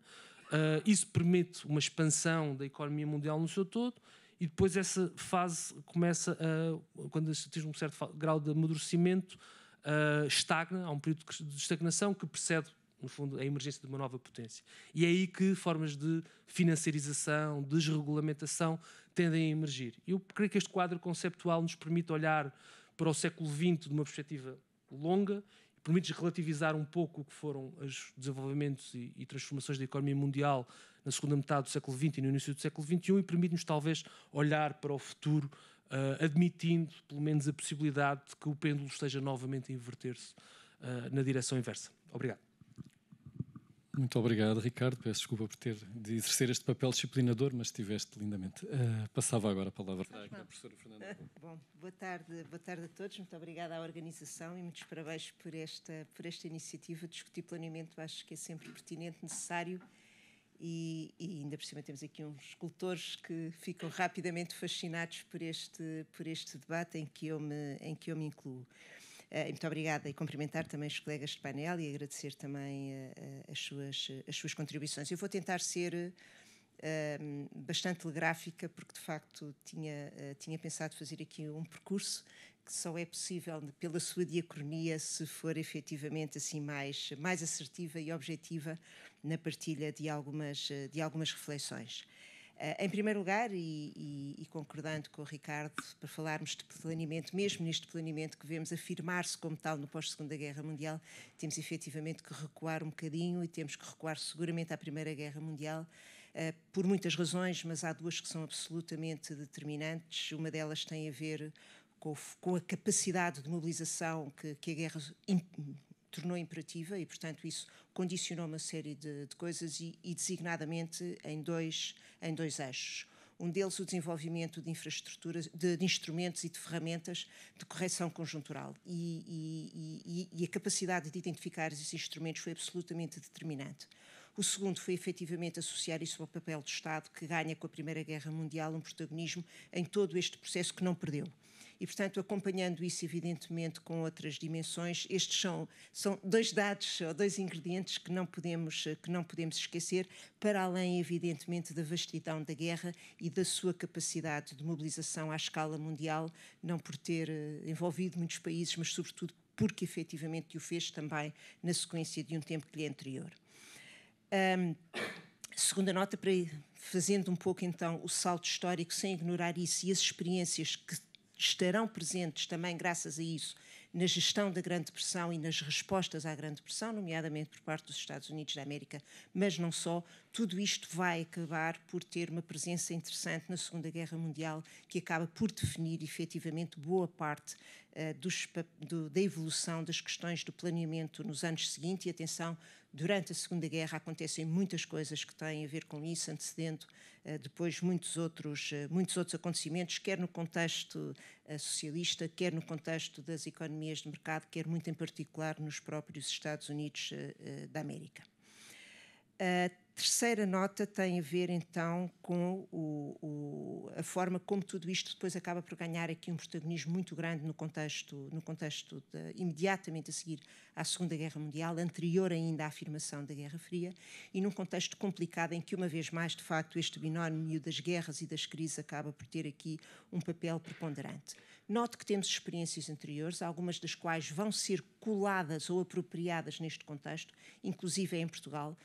Uh, isso permite uma expansão da economia mundial no seu todo e depois essa fase começa a, quando atinge um certo grau de amadurecimento, uh, estagna, há um período de estagnação que precede no fundo, a emergência de uma nova potência. E é aí que formas de financiarização, desregulamentação tendem a emergir. Eu creio que este quadro conceptual nos permite olhar para o século XX de uma perspectiva longa permite relativizar um pouco o que foram os desenvolvimentos e, e transformações da economia mundial na segunda metade do século XX e no início do século XXI e permite-nos talvez olhar para o futuro uh, admitindo pelo menos a possibilidade de que o pêndulo esteja novamente a inverter-se uh, na direção inversa. Obrigado. Muito obrigado, Ricardo. Peço desculpa por ter de exercer este papel disciplinador, mas estiveste lindamente. Uh, passava agora a palavra à professora Fernanda. bom, boa tarde, boa tarde a todos. Muito obrigada à organização e muitos parabéns por esta, por esta iniciativa. Discutir planeamento acho que é sempre pertinente, necessário e, e ainda por cima temos aqui uns escultores que ficam rapidamente fascinados por este, por este debate em que eu me, em que eu me incluo. Uh, muito obrigada e cumprimentar também os colegas de painel e agradecer também uh, as, suas, as suas contribuições. Eu vou tentar ser uh, bastante telegráfica, porque de facto tinha, tinha pensado fazer aqui um percurso que só é possível pela sua diacronia se for efetivamente assim mais, mais assertiva e objetiva na partilha de algumas, de algumas reflexões. Eh, em primeiro lugar, e, e, e, concordando com o Ricardo, para falarmos de planeamento, mesmo neste planeamento que vemos afirmar-se como tal no pós-Segunda Guerra Mundial, temos efetivamente que recuar um bocadinho e temos que recuar seguramente à Primeira Guerra Mundial, uh, por muitas razões, mas há duas que são absolutamente determinantes. Uma delas tem a ver com, a capacidade de mobilização que, que a guerra tornou imperativa e, portanto, isso condicionou uma série de, de coisas e, e, designadamente, em dois, em dois eixos. Um deles, o desenvolvimento de infraestruturas, de, de instrumentos e de ferramentas de correção conjuntural. E, e, e a capacidade de identificar esses instrumentos foi absolutamente determinante. O segundo foi efetivamente associar isso ao papel do Estado, que ganha com a Primeira Guerra Mundial um protagonismo em todo este processo que não perdeu e, portanto, acompanhando isso, evidentemente, com outras dimensões, estes são, são dois dados ou dois ingredientes que não, podemos, que não podemos esquecer, para além, evidentemente, da vastidão da guerra e da sua capacidade de mobilização à escala mundial, não por ter eh, envolvido muitos países, mas, sobretudo, porque efetivamente o fez também na sequência de um tempo que lhe é anterior. Um, segunda nota para ir fazendo um pouco então o salto histórico, sem ignorar isso e as experiências que estarão presentes também, graças a isso, na gestão da Grande Depressão e nas respostas à Grande Depressão, nomeadamente por parte dos Estados Unidos da América, mas não só, tudo isto vai acabar por ter uma presença interessante na Segunda Guerra Mundial, que acaba por definir efetivamente boa parte uh, dos, do, da evolução das questões do planeamento nos anos seguintes. E atenção, Durante a Segunda Guerra acontecem muitas coisas que têm a ver com isso, antecedendo eh, depois muitos outros, eh, muitos outros acontecimentos, quer no contexto eh, socialista, quer no contexto das economias de mercado, quer muito em particular nos próprios Estados Unidos da América terceira nota tem a ver então com o, o, a forma como tudo isto depois acaba por ganhar aqui um protagonismo muito grande no contexto, no contexto de, imediatamente a seguir à Segunda Guerra Mundial, anterior ainda à afirmação da Guerra Fria, e num contexto complicado em que, uma vez mais, de facto, este binómio das guerras e das crises acaba por ter aqui um papel preponderante. Note que temos experiências anteriores, algumas das quais vão ser coladas ou apropriadas neste contexto, inclusive em Portugal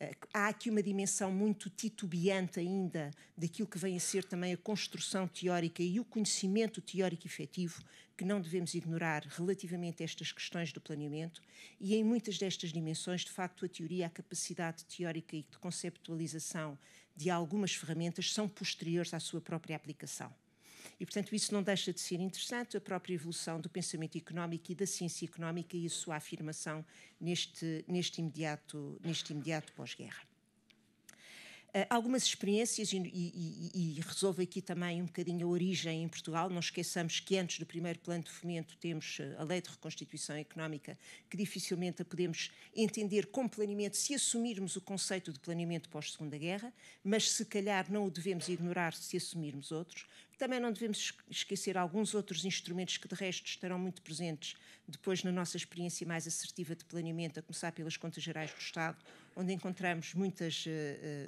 eh, há aqui uma dimensão muito titubeante ainda daquilo que vem a ser também a construção teórica e o conhecimento teórico efetivo que não devemos ignorar relativamente a estas questões do planeamento e em muitas destas dimensões, de facto, a teoria, a capacidade teórica e de conceptualização de algumas ferramentas são posteriores à sua própria aplicação. E, portanto, isso não deixa de ser interessante, a própria evolução do pensamento económico e da ciência económica e a sua afirmação neste, neste imediato, neste imediato pós-guerra. Uh, algumas experiências, e, e, e, resolvo aqui também um bocadinho a origem em Portugal, não esqueçamos que antes do primeiro plano de fomento temos ah, a Lei de Reconstituição Económica, que dificilmente a podemos entender como planeamento se assumirmos o conceito de planeamento pós-Segunda Guerra, mas se calhar não o devemos ignorar se assumirmos outros. Também não devemos esquecer alguns outros instrumentos que, de resto, estarão muito presentes depois na nossa experiência mais assertiva de planeamento, a começar pelas contas gerais do Estado, onde encontramos muitos uh, eh, uh,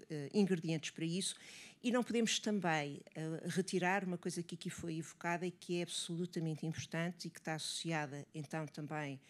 eh, eh, ingredientes para isso. E não podemos também uh, retirar uma coisa que aqui foi evocada e que é absolutamente importante e que está associada, então, também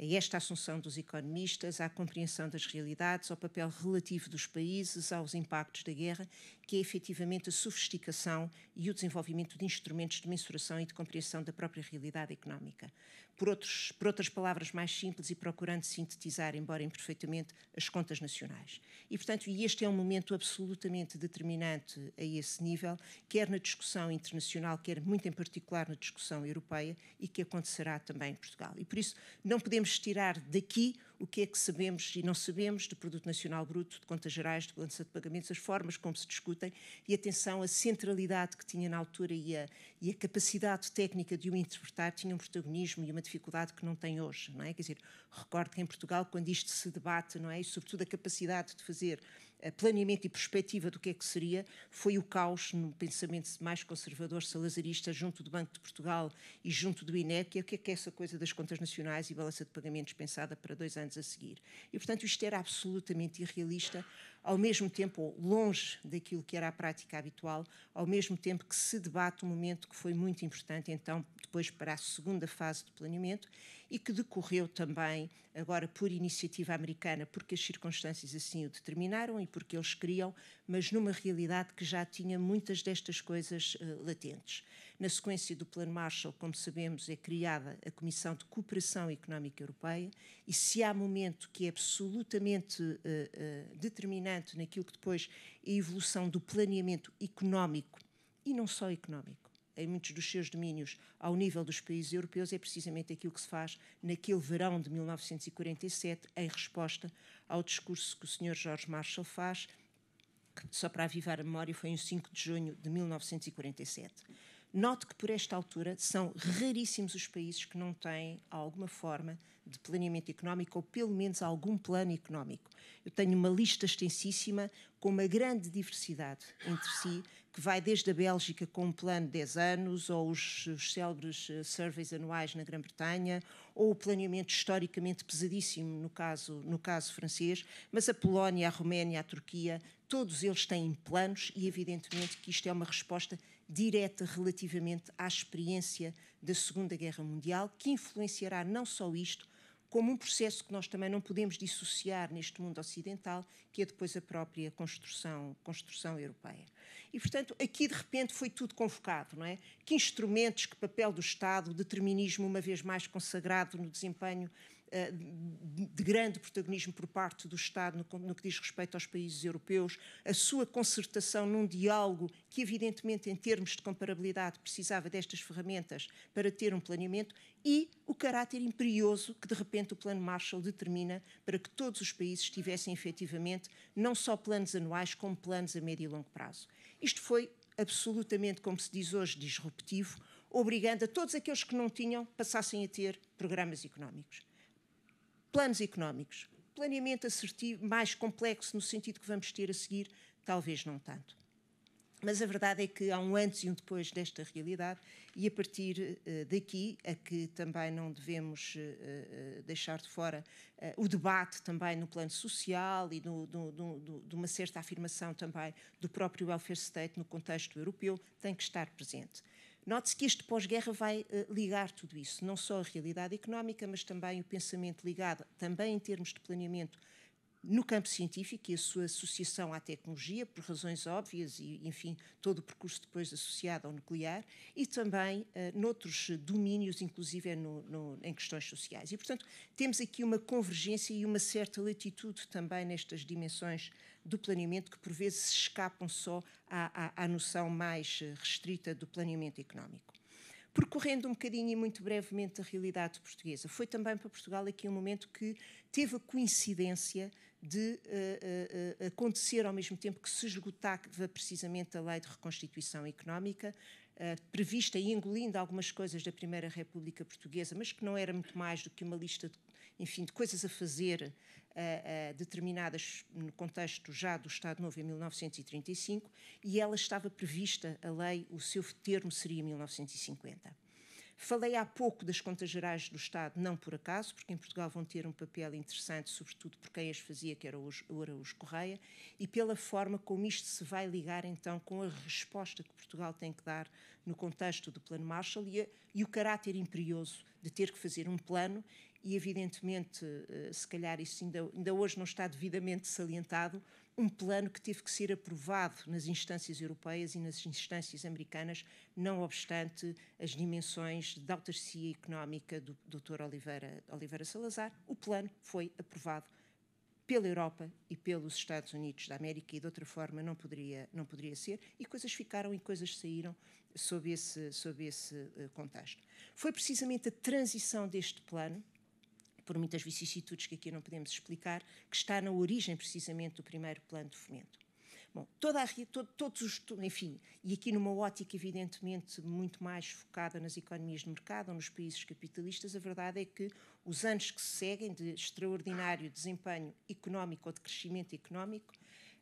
a esta assunção dos economistas, à compreensão das realidades, ao papel relativo dos países, aos impactos da guerra, que é efetivamente a sofisticação e o desenvolvimento de instrumentos de mensuração e de compreensão da própria realidade económica por, outros, por outras palavras mais simples e procurando sintetizar, embora imperfeitamente, as contas nacionais. E, portanto, este é um momento absolutamente determinante a esse nível, quer na discussão internacional, quer muito em particular na discussão europeia, e que acontecerá também em Portugal. E, por isso, não podemos tirar daqui o que é que sabemos e não sabemos de Produto Nacional Bruto, de contas gerais, de balança de pagamentos, as formas como se discutem e atenção, a centralidade que tinha na altura e a, e a capacidade técnica de o interpretar tinha um protagonismo e uma dificuldade que não tem hoje, não é? Quer dizer, recordo que em Portugal, quando isto se debate, não é? E sobretudo a capacidade de fazer planeamento e perspectiva do que é que seria, foi o caos no pensamento mais conservador salazarista junto do Banco de Portugal e junto do INEC, o que é que é essa coisa das contas nacionais e balança de pagamentos pensada para dois anos a seguir. E, portanto, isto era absolutamente irrealista ao mesmo tempo longe daquilo que era a prática habitual, ao mesmo tempo que se debate um momento que foi muito importante, então, depois para a segunda fase de planeamento e que decorreu também, agora por iniciativa americana, porque as circunstâncias assim o determinaram e porque eles queriam, mas numa realidade que já tinha muitas destas coisas uh, latentes. Na sequência do Plano Marshall, como sabemos, é criada a Comissão de Cooperação Económica Europeia, e se há momento que é absolutamente uh, uh, determinante naquilo que depois é a evolução do planeamento económico, e não só económico, em muitos dos seus domínios ao nível dos países europeus é precisamente aquilo que se faz naquele verão de 1947 em resposta ao discurso que o Sr. Jorge Marshall faz, que, só para avivar a memória, foi em 5 de junho de 1947. Note que, por esta altura, são raríssimos os países que não têm alguma forma de planeamento económico ou, pelo menos, algum plano económico. Eu tenho uma lista extensíssima com uma grande diversidade entre si, que vai desde a Bélgica com um plano de 10 anos, ou os, os célebres eh, surveys anuais na Grã-Bretanha, ou o planeamento historicamente pesadíssimo no caso, no caso francês, mas a Polónia, a Roménia, a Turquia, todos eles têm planos e, evidentemente, que isto é uma resposta direta relativamente à experiência da Segunda Guerra Mundial, que influenciará não só isto, como um processo que nós também não podemos dissociar neste mundo ocidental, que é depois a própria construção, construção europeia. E, portanto, aqui de repente foi tudo convocado, não é? Que instrumentos, que papel do Estado, o determinismo, uma vez mais consagrado no desempenho eh, de grande protagonismo por parte do Estado no que diz respeito aos países europeus, a sua concertação num diálogo que, evidentemente, em termos de comparabilidade, precisava destas ferramentas para ter um planeamento e o caráter imperioso que, de repente, o Plano Marshall determina para que todos os países tivessem efetivamente não só planos anuais, como planos a médio e longo prazo. Isto foi absolutamente, como se diz hoje, disruptivo, obrigando a todos aqueles que não tinham passassem a ter programas económicos. Planos económicos. Planeamento assertivo, mais complexo no sentido que vamos ter a seguir, talvez não tanto. Mas a verdade é que há um antes e um depois desta realidade, e a partir uh, daqui, a é que também não devemos uh, uh, deixar de fora o debate também no plano social e do, do, do, de uma certa afirmação também do próprio welfare state no contexto europeu, tem que estar presente. Note-se que este pós-guerra vai uh, ligar tudo isso, não só a realidade económica, mas também o pensamento ligado, também em termos de planeamento no campo científico e a sua associação à tecnologia, por razões óbvias, e, enfim, todo o percurso depois associado ao nuclear, e também uh, noutros domínios, inclusive no, no, em questões sociais. E, portanto, temos aqui uma convergência e uma certa latitude também nestas dimensões do planeamento que, por vezes, se escapam só à, à, à noção mais eh, restrita do planeamento económico percorrendo um bocadinho e muito brevemente a realidade portuguesa. Foi também para Portugal aqui um momento que teve a coincidência de uh, uh, acontecer ao mesmo tempo que se esgotava precisamente a lei de reconstituição económica, uh, prevista e engolindo algumas coisas da Primeira República Portuguesa, mas que não era muito mais do que uma lista de, enfim, de coisas a fazer uh, uh, determinadas no contexto já do Estado Novo em 1935 e ela estava prevista, a lei, o seu termo seria 1950. Falei há pouco das contas gerais do Estado, não por acaso, porque em Portugal vão ter um papel interessante, sobretudo por quem as fazia, que era o Araújo Correia, e pela forma como isto se vai ligar então com a resposta que Portugal tem que dar no contexto do Plano Marshall e, a, e o caráter imperioso de ter que fazer um plano e evidentemente, eh, se calhar isso ainda, ainda hoje não está devidamente salientado, um plano que teve que ser aprovado nas instâncias europeias e nas instâncias americanas, não obstante as dimensões da autarcia económica do Dr. Oliveira, Oliveira Salazar, o plano foi aprovado pela Europa e pelos Estados Unidos da América e de outra forma não poderia não poderia ser e coisas ficaram e coisas saíram sob esse sob esse eh, contexto. Foi precisamente a transição deste plano por muitas vicissitudes que aqui não podemos explicar, que está na origem precisamente do primeiro plano de fomento. Bom, toda a, todo, todos os, enfim, e aqui numa ótica evidentemente muito mais focada nas economias de mercado ou nos países capitalistas, a verdade é que os anos que se seguem de extraordinário desempenho económico ou de crescimento económico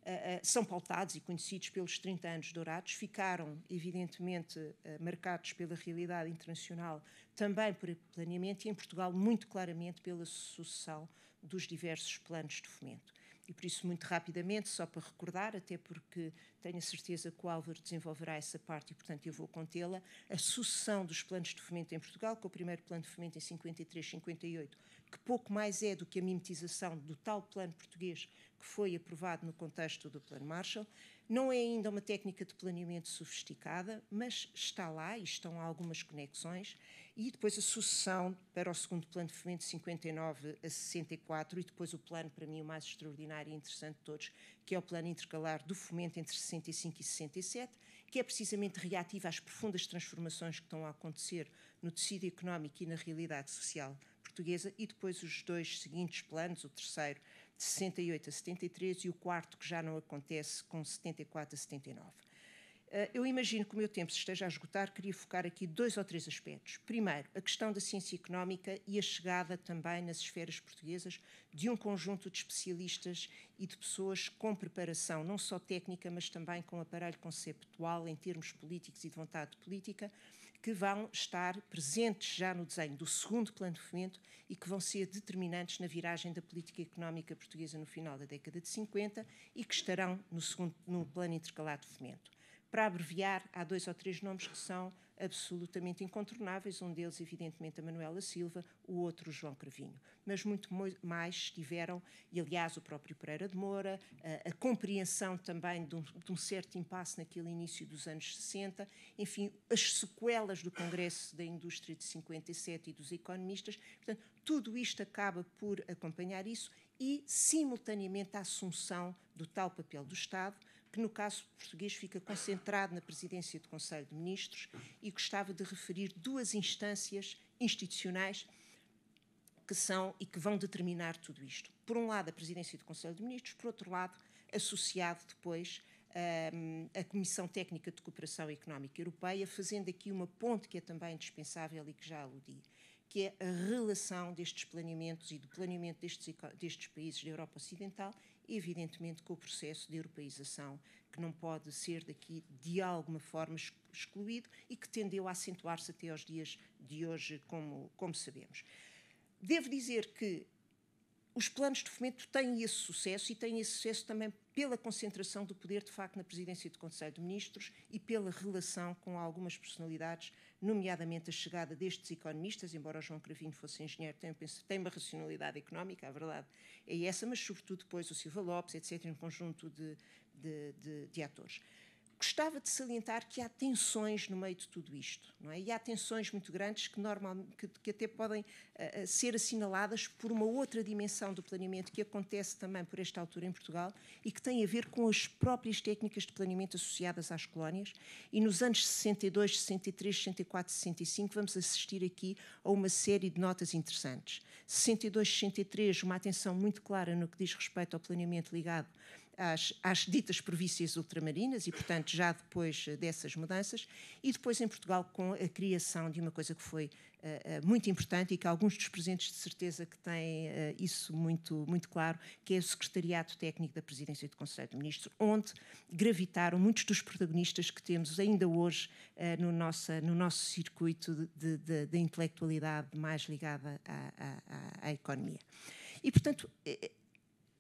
eh, eh, são pautados e conhecidos pelos 30 anos dourados, ficaram evidentemente eh, marcados pela realidade internacional, também por planeamento e em Portugal muito claramente pela sucessão dos diversos planos de fomento. E por isso, muito rapidamente, só para recordar, até porque tenho a certeza que o Álvaro desenvolverá essa parte e, portanto, eu vou contê-la, a sucessão dos planos de fomento em Portugal, com o primeiro plano de fomento em 53, 58, que pouco mais é do que a mimetização do tal plano português que foi aprovado no contexto do Plano Marshall. Não é ainda uma técnica de planeamento sofisticada, mas está lá e estão algumas conexões. E depois a sucessão para o segundo plano de fomento de 59 a 64 e depois o plano, para mim, o mais extraordinário e interessante de todos, que é o plano intercalar do fomento entre 65 e 67, que é precisamente reativo às profundas transformações que estão a acontecer no tecido económico e na realidade social Portuguesa e depois os dois seguintes planos, o terceiro de 68 a 73 e o quarto que já não acontece com 74 a 79. Eh, eu imagino que o meu tempo se esteja a esgotar, queria focar aqui dois ou três aspectos. Primeiro, a questão da ciência económica e a chegada também nas esferas portuguesas de um conjunto de especialistas e de pessoas com preparação, não só técnica, mas também com aparelho conceptual em termos políticos e de vontade política, que vão estar presentes já no desenho do segundo plano de fomento e que vão ser determinantes na viragem da política económica portuguesa no final da década de 50 e que estarão no, segundo, no plano intercalado de fomento para abreviar, há dois ou três nomes que são absolutamente incontornáveis, um deles, evidentemente, a Manuela Silva, o outro, o João Cravinho. Mas muito mais estiveram, e aliás, o próprio Pereira de Moura, a, a compreensão também de um, de um, certo impasse naquele início dos anos 60, enfim, as sequelas do Congresso da Indústria de 57 e dos economistas, portanto, tudo isto acaba por acompanhar isso e, simultaneamente, a assunção do tal papel do Estado que no caso português fica concentrado na presidência do Conselho de Ministros, e gostava de referir duas instâncias institucionais que são e que vão determinar tudo isto. Por um lado, a presidência do Conselho de Ministros, por outro lado, associado depois ehm, a Comissão Técnica de Cooperação Económica Europeia, fazendo aqui uma ponte que é também indispensável e que já aludi, que é a relação destes planeamentos e do planeamento destes, destes países da Europa Ocidental evidentemente com o processo de europeização, que não pode ser daqui de alguma forma excluído e que tendeu a acentuar-se até aos dias de hoje, como, como sabemos. Devo dizer que os planos de fomento têm esse sucesso e têm esse sucesso também pela concentração do poder, de facto, na presidência do Conselho de Ministros e pela relação com algumas personalidades, nomeadamente a chegada destes economistas, embora o João Cravinho fosse engenheiro, tem, tem uma racionalidade económica, a é verdade é essa, mas sobretudo depois o Silva Lopes, etc., um conjunto de, de, de, de atores. Gostava de salientar que há tensões no meio de tudo isto, não é? E há tensões muito grandes que, normalmente que, que até podem uh, ser assinaladas por uma outra dimensão do planeamento que acontece também por esta altura em Portugal e que tem a ver com as próprias técnicas de planeamento associadas às colónias. E nos anos 62, 63, 64, 65 vamos assistir aqui a uma série de notas interessantes. 62, 63, uma atenção muito clara no que diz respeito ao planeamento ligado às, às, ditas províncias ultramarinas e, portanto, já depois eh, dessas mudanças, e depois em Portugal com a criação de uma coisa que foi uh, muito importante e que alguns dos presentes de certeza que têm uh, isso muito, muito claro, que é o Secretariado Técnico da Presidência do Conselho de Ministros, onde gravitaram muitos dos protagonistas que temos ainda hoje uh, no, nossa, no nosso circuito da intelectualidade mais ligada à, à, à economia. E, portanto,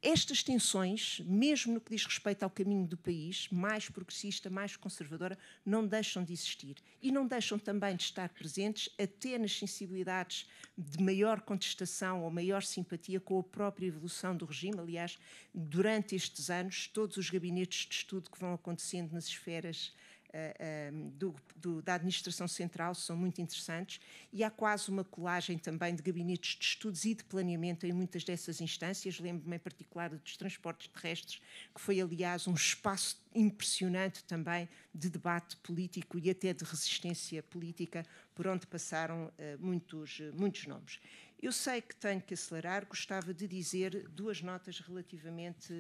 estas tensões, mesmo no que diz respeito ao caminho do país, mais progressista, mais conservadora, não deixam de existir e não deixam também de estar presentes até nas sensibilidades de maior contestação ou maior simpatia com a própria evolução do regime. Aliás, durante estes anos, todos os gabinetes de estudo que vão acontecendo nas esferas eh, eh, do, do, da administração central são muito interessantes e há quase uma colagem também de gabinetes de estudos e de planeamento em muitas dessas instâncias. Lembro-me em particular dos transportes terrestres, que foi, aliás, um espaço impressionante também de debate político e até de resistência política, por onde passaram uh, muitos, muitos nomes. Eu sei que tenho que acelerar, gostava de dizer duas notas relativamente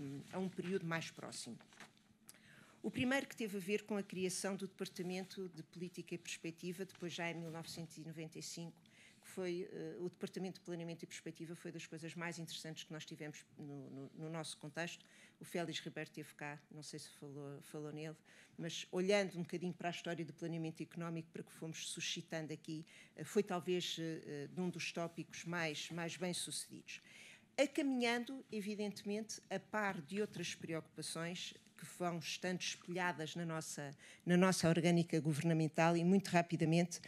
um, a um período mais próximo. O primeiro que teve a ver com a criação do Departamento de Política e Perspectiva, depois já em 1995, que foi uh, o Departamento de Planeamento e Perspectiva foi das coisas mais interessantes que nós tivemos no, no, no nosso contexto. O Félix Ribeiro teve cá, não sei se falou, falou nele, mas olhando um bocadinho para a história do planeamento económico, para que fomos suscitando aqui, uh, foi talvez uh, um dos tópicos mais, mais bem sucedidos. Acaminhando, evidentemente, a par de outras preocupações que vão estando espelhadas na nossa, na nossa orgânica governamental e muito rapidamente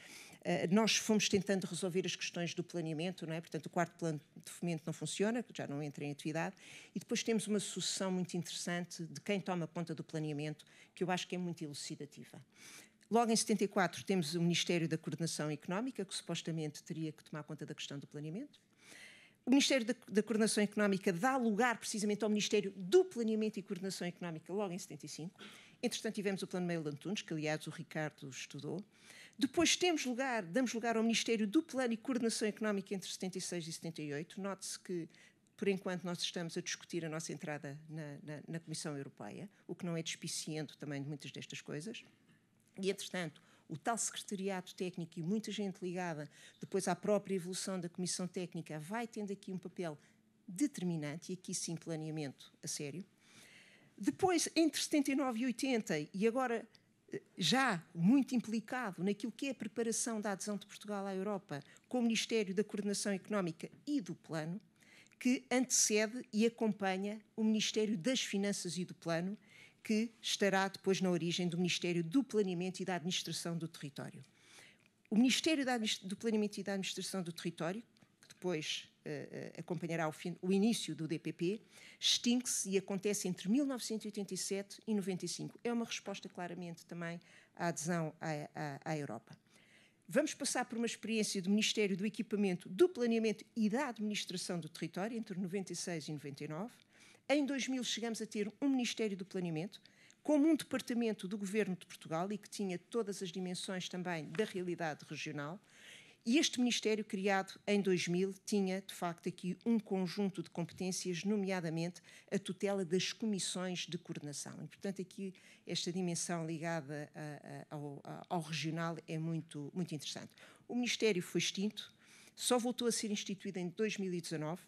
eh, nós fomos tentando resolver as questões do planeamento, não é? Portanto, o quarto plano de fomento não funciona, já não entra em atividade, e depois temos uma sucessão muito interessante de quem toma conta do planeamento, que eu acho que é muito elucidativa. Logo em 74 temos o Ministério da Coordenação Económica, que supostamente teria que tomar conta da questão do planeamento, o Ministério da, da, Coordenação Económica dá lugar precisamente ao Ministério do Planeamento e Coordenação Económica, logo em 75. Entretanto, tivemos o Plano Meio de Antunes, que aliás o Ricardo estudou. Depois temos lugar, damos lugar ao Ministério do Plano e Coordenação Económica entre 76 e 78. Note-se que por enquanto nós estamos a discutir a nossa entrada na, na, na Comissão Europeia, o que não é despiciente também de muitas destas coisas. E, entretanto, o tal secretariado técnico e muita gente ligada depois à própria evolução da Comissão Técnica vai tendo aqui um papel determinante, e aqui sim planeamento a sério. Depois, entre 79 e 80, e agora eh, já muito implicado naquilo que é a preparação da adesão de Portugal à Europa, com o Ministério da Coordenação Económica e do Plano, que antecede e acompanha o Ministério das Finanças e do Plano que estará depois na origem do Ministério do Planeamento e da Administração do Território. O Ministério do Planeamento e da Administração do Território, que depois uh, acompanhará o, fim, o, início do DPP, extingue-se e acontece entre 1987 e 95. É uma resposta claramente também à adesão à, à, à Europa. Vamos passar por uma experiência do Ministério do Equipamento, do Planeamento e da Administração do Território entre 96 e 99 em 2000 chegamos a ter um Ministério do Planeamento, como um departamento do Governo de Portugal e que tinha todas as dimensões também da realidade regional. E este Ministério, criado em 2000, tinha de facto aqui um conjunto de competências, nomeadamente a tutela das comissões de coordenação. E, portanto, aqui esta dimensão ligada a, a, ao, a, ao, regional é muito, muito interessante. O Ministério foi extinto, só voltou a ser instituído em 2019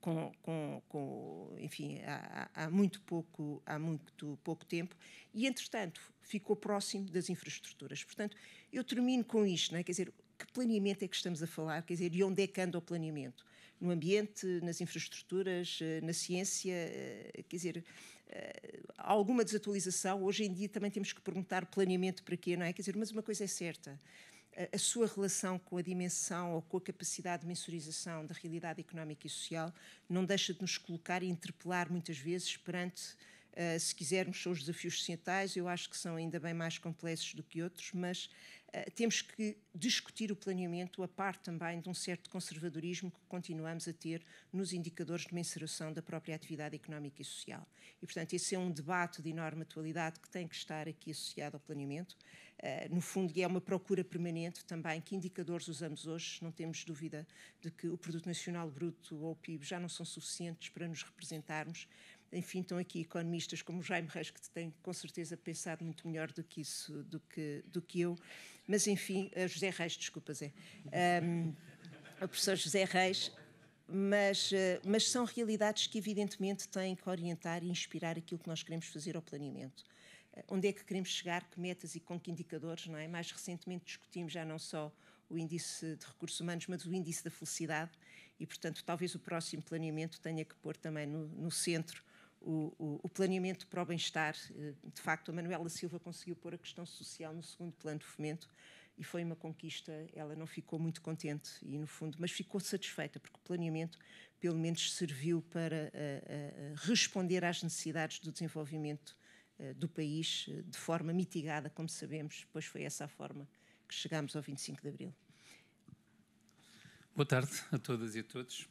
com, com, com, enfim, há, há, muito pouco, há muito pouco tempo e, entretanto, ficou próximo das infraestruturas. Portanto, eu termino com isto, não é? quer dizer, que planeamento é que estamos a falar, quer dizer, e onde é que anda o planeamento? No ambiente, nas infraestruturas, eh, na ciência, eh, quer dizer, há eh, alguma desatualização. Hoje em dia também temos que perguntar planeamento para quê, não é? Quer dizer, mas uma coisa é certa, a sua relação com a dimensão ou com a capacidade de mensurização da realidade económica e social não deixa de nos colocar e interpelar muitas vezes perante, eh, se quisermos, são os desafios societais, eu acho que são ainda bem mais complexos do que outros, mas eh, temos que discutir o planeamento a par também de um certo conservadorismo que continuamos a ter nos indicadores de mensuração da própria atividade económica e social. E, portanto, esse é um debate de enorme atualidade que tem que estar aqui associado ao planeamento. Eh, no fundo, é uma procura permanente também que indicadores usamos hoje. Não temos dúvida de que o Produto Nacional Bruto ou o PIB já não são suficientes para nos representarmos enfim, estão aqui economistas como Jaime Reis, que tem com certeza pensado muito melhor do que isso, do que, do que eu. Mas, enfim, eh, José Reis, desculpa, Zé. Um, o professor José Reis, mas, eh, mas, são realidades que, evidentemente, têm que orientar e inspirar aquilo que nós queremos fazer ao planeamento. Eh, onde é que queremos chegar, que metas e com que indicadores, não é? Mais recentemente discutimos já não só o índice de recursos humanos, mas o índice da felicidade e, portanto, talvez o próximo planeamento tenha que pôr também no, no centro o, o, o planeamento para o bem-estar. Eh, de facto, a Manuela Silva conseguiu pôr a questão social no segundo plano de fomento e foi uma conquista. Ela não ficou muito contente e no fundo, mas ficou satisfeita porque o planeamento, pelo menos, serviu para a, eh, a eh, responder às necessidades do desenvolvimento do país de forma mitigada, como sabemos. Pois foi essa a forma que chegámos ao 25 de abril. Boa tarde a todas e a todos.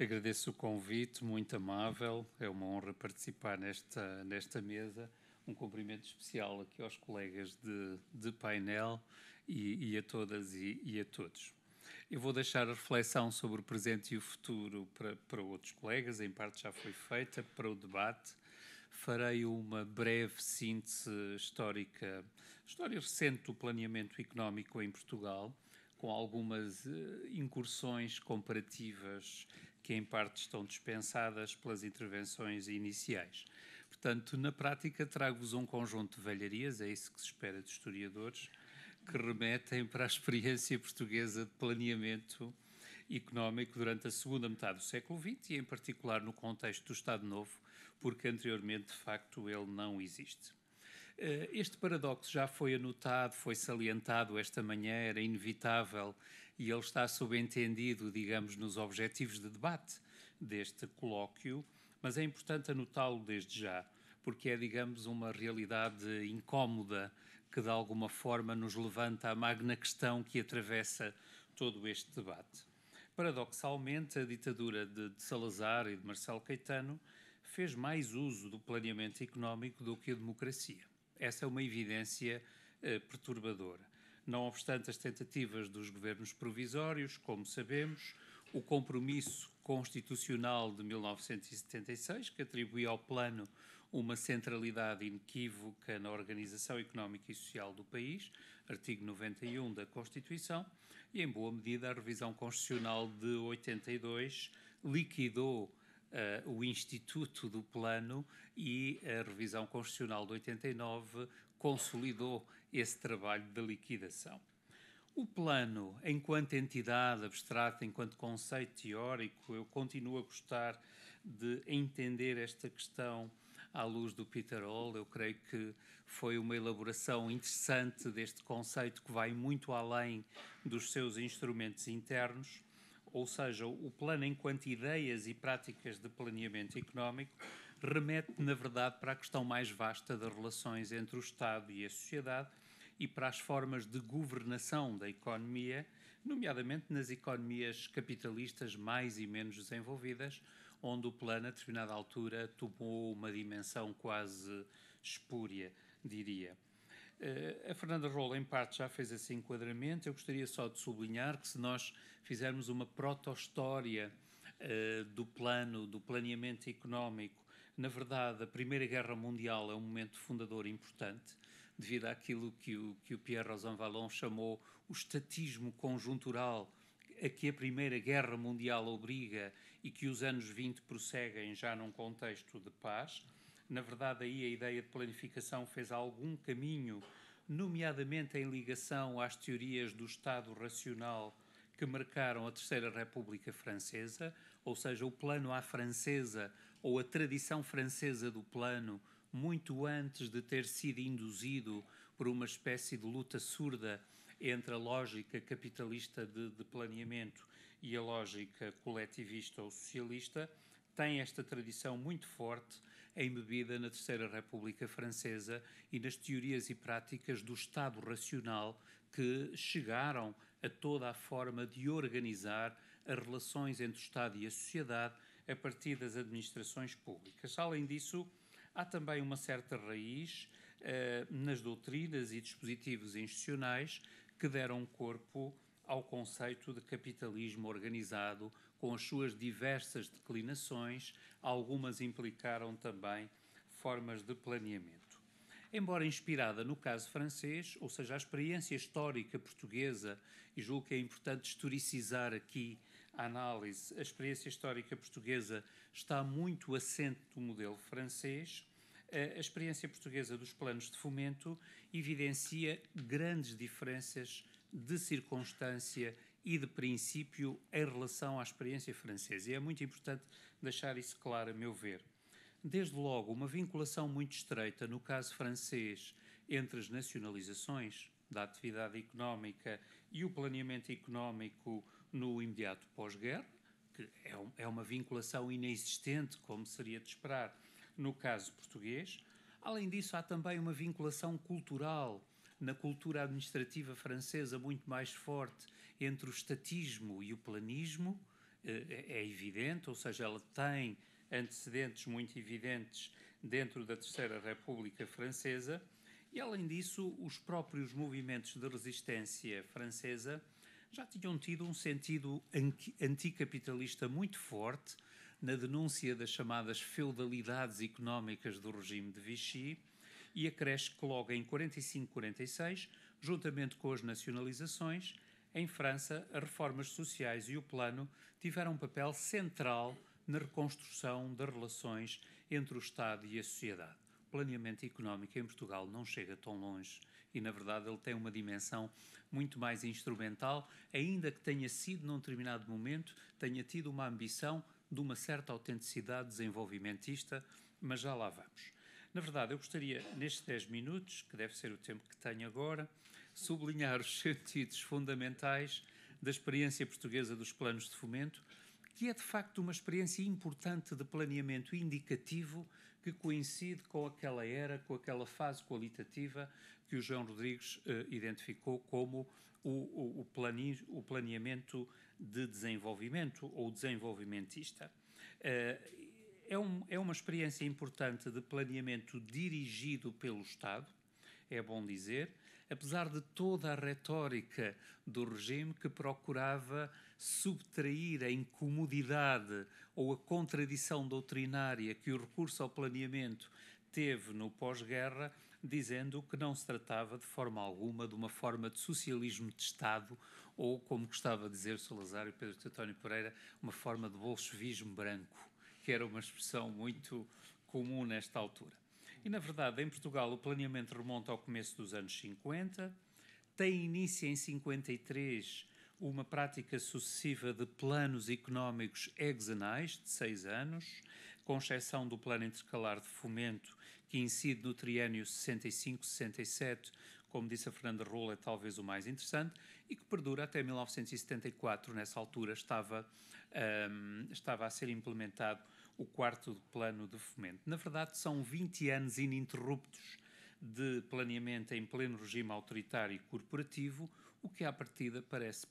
Agradeço o convite, muito amável. É uma honra participar nesta, nesta mesa. Um cumprimento especial aqui aos colegas de, de painel e, e a todas e, e, a todos. Eu vou deixar a reflexão sobre o presente e o futuro para, para outros colegas, em parte já foi feita, para o debate. Farei uma breve síntese histórica, história recente do planeamento económico em Portugal, com algumas eh, incursões comparativas que em parte estão dispensadas pelas intervenções iniciais. Portanto, na prática, trago-vos um conjunto de velharias, é isso que se espera de historiadores, que remetem para a experiência portuguesa de planeamento económico durante a segunda metade do século XX e, em particular, no contexto do Estado Novo, porque anteriormente, de facto, ele não existe. Eh, este paradoxo já foi anotado, foi salientado esta manhã, era inevitável e ele está subentendido, digamos, nos objetivos de debate deste colóquio, mas é importante anotá-lo desde já, porque é, digamos, uma realidade incómoda que de alguma forma nos levanta à magna questão que atravessa todo este debate. Paradoxalmente, a ditadura de, Salazar e de Marcelo Caetano fez mais uso do planeamento económico do que a democracia. Essa é uma evidência eh, perturbadora. Não obstante as tentativas dos governos provisórios, como sabemos, o compromisso constitucional de 1976, que atribui ao plano uma centralidade inequívoca na organização económica e social do país, artigo 91 da Constituição, e em boa medida a revisão constitucional de 82 liquidou Uh, o Instituto do Plano e a revisão constitucional de 89 consolidou esse trabalho da liquidação. O plano, enquanto entidade abstrata, enquanto conceito teórico, eu continuo a gostar de entender esta questão à luz do Peter Hall. Eu creio que foi uma elaboração interessante deste conceito que vai muito além dos seus instrumentos internos, ou seja, o plano enquanto ideias e práticas de planeamento económico remete, na verdade, para a questão mais vasta das relações entre o Estado e a sociedade e para as formas de governação da economia, nomeadamente nas economias capitalistas mais e menos desenvolvidas, onde o plano, a determinada altura, tomou uma dimensão quase espúria, diria. Eh, a Fernanda Rola, em parte, já fez esse enquadramento. Eu gostaria só de sublinhar que, se nós fizermos uma proto-história uh, do plano, do planeamento económico na verdade, a Primeira Guerra Mundial é um momento fundador importante, devido àquilo que o, que o Pierre Rosanvallon chamou o estatismo conjuntural a que a Primeira Guerra Mundial obriga e que os anos 20 prosseguem já num contexto de paz. Na verdade, aí a ideia de planificação fez algum caminho, nomeadamente em ligação às teorias do Estado racional que marcaram a Terceira República Francesa, ou seja, o plano à francesa ou a tradição francesa do plano, muito antes de ter sido induzido por uma espécie de luta surda entre a lógica capitalista de, de planeamento e a lógica coletivista ou socialista, tem esta tradição muito forte embebida na Terceira República Francesa e nas teorias e práticas do Estado Racional que chegaram a toda a forma de organizar as relações entre o Estado e a sociedade, a partir das administrações públicas. Além disso, há também uma certa raiz eh, nas doutrinas e dispositivos institucionais que deram corpo ao conceito de capitalismo organizado, com as suas diversas declinações, algumas implicaram também formas de planeamento. Embora inspirada no caso francês, ou seja, a experiência histórica portuguesa, e julgo que é importante historicizar aqui a análise, a experiência histórica portuguesa está muito assente do modelo francês. A experiência portuguesa dos planos de fomento evidencia grandes diferenças de circunstância e de princípio em relação à experiência francesa. E é muito importante deixar isso claro, a meu ver. Desde logo, uma vinculação muito estreita, no caso francês, entre as nacionalizações da atividade económica e o planeamento económico no imediato pós-guerra, que é, um, é uma vinculação inexistente, como seria de esperar no caso português. Além disso, há também uma vinculação cultural na cultura administrativa francesa muito mais forte entre o estatismo e o planismo, eh, é, é evidente, ou seja, ela tem antecedentes muito evidentes dentro da Terceira República Francesa, e além disso, os próprios movimentos de resistência francesa já tinham tido um sentido anticapitalista muito forte na denúncia das chamadas feudalidades económicas do regime de Vichy e acresce que logo em 45-46, juntamente com as nacionalizações, em França, as reformas sociais e o plano tiveram um papel central na reconstrução das relações entre o Estado e a sociedade. O planeamento económico em Portugal não chega tão longe e na verdade ele tem uma dimensão muito mais instrumental, ainda que tenha sido num determinado momento, tenha tido uma ambição de uma certa autenticidade desenvolvimentista, mas já lá vamos. Na verdade, eu gostaria, nestes 10 minutos, que deve ser o tempo que tenho agora, sublinhar os sentidos fundamentais da experiência portuguesa dos planos de fomento, que é de facto uma experiência importante de planeamento indicativo que coincide com aquela era, com aquela fase qualitativa que o João Rodrigues eh, identificou como o, o, o, o, planeamento de desenvolvimento ou desenvolvimentista. Eh, é, um, é uma experiência importante de planeamento dirigido pelo Estado, é bom dizer, apesar de toda a retórica do regime que procurava subtrair a incomodidade ou a contradição doutrinária que o recurso ao planeamento teve no pós-guerra, dizendo que não se tratava de forma alguma de uma forma de socialismo de Estado ou, como gostava de dizer Salazar e Pedro António Pereira, uma forma de bolchevismo branco, que era uma expressão muito comum nesta altura. E, na verdade, em Portugal, o planeamento remonta ao começo dos anos 50, tem início em 53 uma prática sucessiva de planos económicos hexanais de seis anos, com exceção do plano intercalar de fomento, que incide no triênio 65-67, como disse a Fernanda Rola, é talvez o mais interessante, e que perdura até 1974. Nessa altura estava, um, estava a ser implementado o quarto plano de fomento. Na verdade, são 20 anos ininterruptos de planeamento em pleno regime autoritário e corporativo, o que à partida parece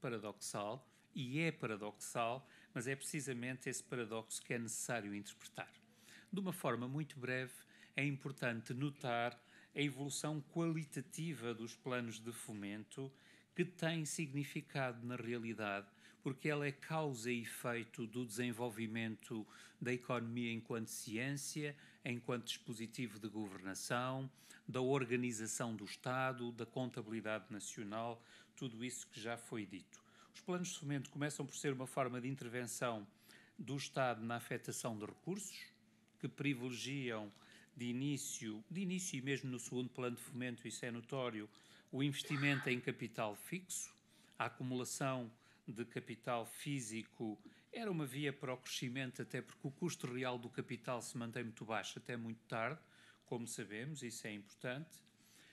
paradoxal e é paradoxal, mas é precisamente esse paradoxo que é necessário interpretar. De uma forma muito breve, é importante notar a evolução qualitativa dos planos de fomento que tem significado na realidade porque ela é causa e efeito do desenvolvimento da economia enquanto ciência, enquanto dispositivo de governação, da organização do Estado, da contabilidade nacional, tudo isso que já foi dito. Os planos de fomento começam por ser uma forma de intervenção do Estado na afetação de recursos, que privilegiam de início, de início e mesmo no segundo plano de fomento, isso é notório, o investimento em capital fixo, a acumulação de capital físico era uma via para o crescimento, até porque o custo real do capital se mantém muito baixo até muito tarde, como sabemos, isso é importante.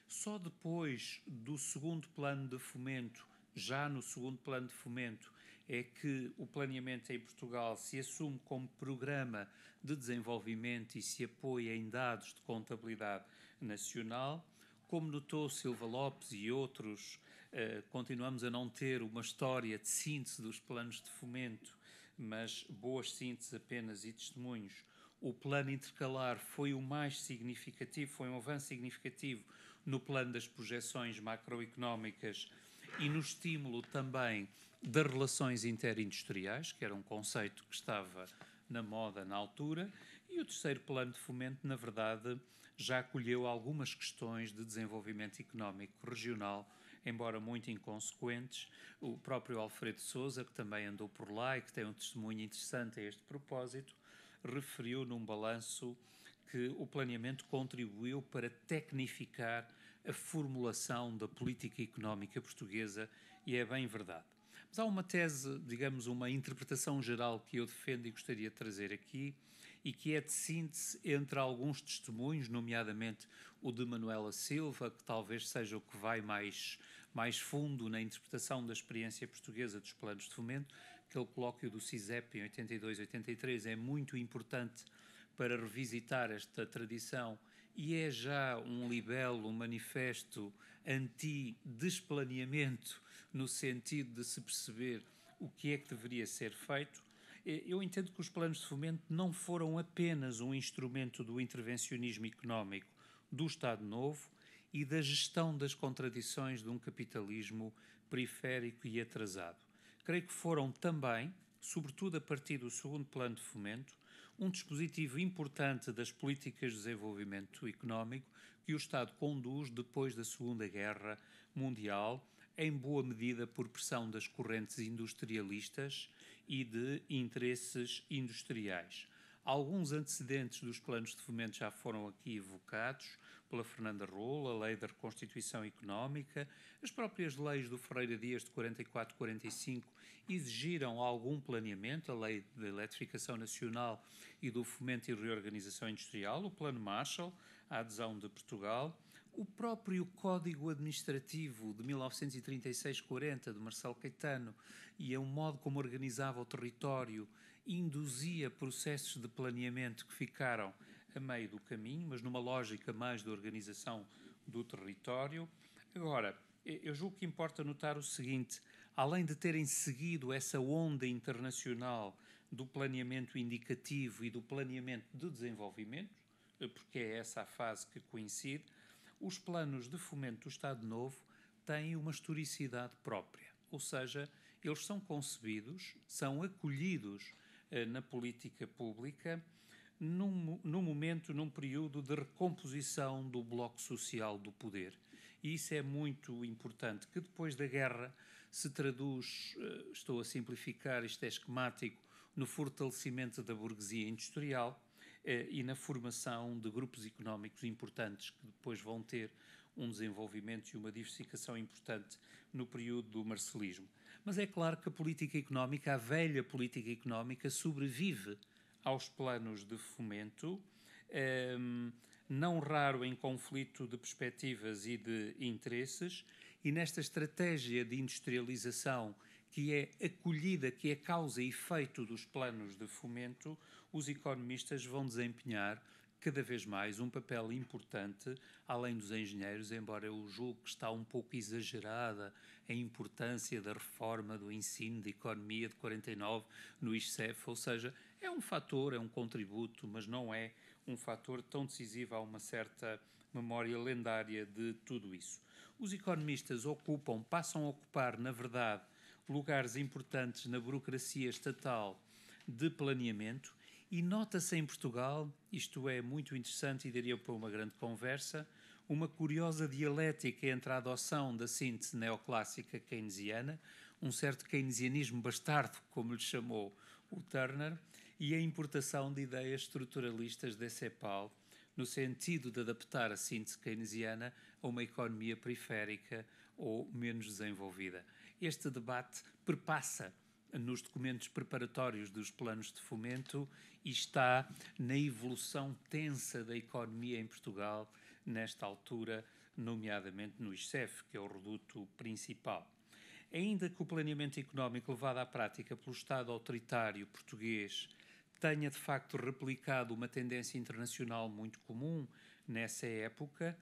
Só depois do segundo plano de fomento, já no segundo plano de fomento, é que o planeamento em Portugal se assume como programa de desenvolvimento e se apoia em dados de contabilidade nacional. Como notou Silva Lopes e outros eh, continuamos a não ter uma história de síntese dos planos de fomento, mas boas sínteses apenas e testemunhos. O plano intercalar foi o mais significativo, foi um avanço significativo no plano das projeções macroeconómicas e no estímulo também das relações interindustriais, que era um conceito que estava na moda na altura, e o terceiro plano de fomento, na verdade, já acolheu algumas questões de desenvolvimento económico regional embora muito inconsequentes. O próprio Alfredo Souza, que também andou por lá e que tem um testemunho interessante a este propósito, referiu num balanço que o planeamento contribuiu para tecnificar a formulação da política económica portuguesa e é bem verdade. Mas há uma tese, digamos, uma interpretação geral que eu defendo e gostaria de trazer aqui e que é de síntese entre alguns testemunhos, nomeadamente o de Manuela Silva, que talvez seja o que vai mais mais fundo na interpretação da experiência portuguesa dos planos de fomento. Aquele colóquio do CISEP em 82-83 é muito importante para revisitar esta tradição e é já um libelo, um manifesto anti-desplaneamento, no sentido de se perceber o que é que deveria ser feito. Eu entendo que os planos de fomento não foram apenas um instrumento do intervencionismo económico do Estado Novo, e da gestão das contradições de um capitalismo periférico e atrasado. Creio que foram também, sobretudo a partir do segundo plano de fomento, um dispositivo importante das políticas de desenvolvimento económico que o Estado conduz depois da Segunda Guerra Mundial, em boa medida por pressão das correntes industrialistas e de interesses industriais. Alguns antecedentes dos planos de fomento já foram aqui evocados, pela Fernanda Rolo, a Lei da Reconstituição Económica, as próprias leis do Ferreira Dias de 44 45 exigiram algum planeamento, a Lei da Eletrificação Nacional e do Fomento e Reorganização Industrial, o Plano Marshall, a adesão de Portugal, o próprio Código Administrativo de 1936-40 de Marcelo Caetano e é um modo como organizava o território induzia processos de planeamento que ficaram a meio do caminho, mas numa lógica mais de organização do território. Agora, eu julgo que importa notar o seguinte: além de terem seguido essa onda internacional do planeamento indicativo e do planeamento de desenvolvimento, eh, porque é essa a fase que coincide, os planos de fomento do Estado Novo têm uma historicidade própria. Ou seja, eles são concebidos, são acolhidos eh, na política pública num, num momento, num período de recomposição do bloco social do poder. E isso é muito importante, que depois da guerra se traduz, eh, estou a simplificar, isto é esquemático, no fortalecimento da burguesia industrial eh, e na formação de grupos económicos importantes que depois vão ter um desenvolvimento e uma diversificação importante no período do marcelismo. Mas é claro que a política económica, a velha política económica, sobrevive aos planos de fomento, ehm, não raro em conflito de perspectivas e de interesses, e nesta estratégia de industrialização que é acolhida, que é causa e efeito dos planos de fomento, os economistas vão desempenhar cada vez mais um papel importante, além dos engenheiros, embora eu julgo que está um pouco exagerada a importância da reforma do ensino de economia de 49 no ISCEF, ou seja, é um fator, é um contributo, mas não é um fator tão decisivo. a uma certa memória lendária de tudo isso. Os economistas ocupam, passam a ocupar, na verdade, lugares importantes na burocracia estatal de planeamento e nota-se em Portugal, isto é muito interessante e daria para uma grande conversa, uma curiosa dialética entre a adoção da síntese neoclássica keynesiana, um certo keynesianismo bastardo, como lhe chamou o Turner, e a importação de ideias estruturalistas da CEPAL, no sentido de adaptar a síntese keynesiana a uma economia periférica ou menos desenvolvida. Este debate perpassa nos documentos preparatórios dos planos de fomento e está na evolução tensa da economia em Portugal nesta altura, nomeadamente no ICEF, que é o reduto principal. Ainda que o planeamento económico levado à prática pelo Estado autoritário português tenha de facto replicado uma tendência internacional muito comum nessa época,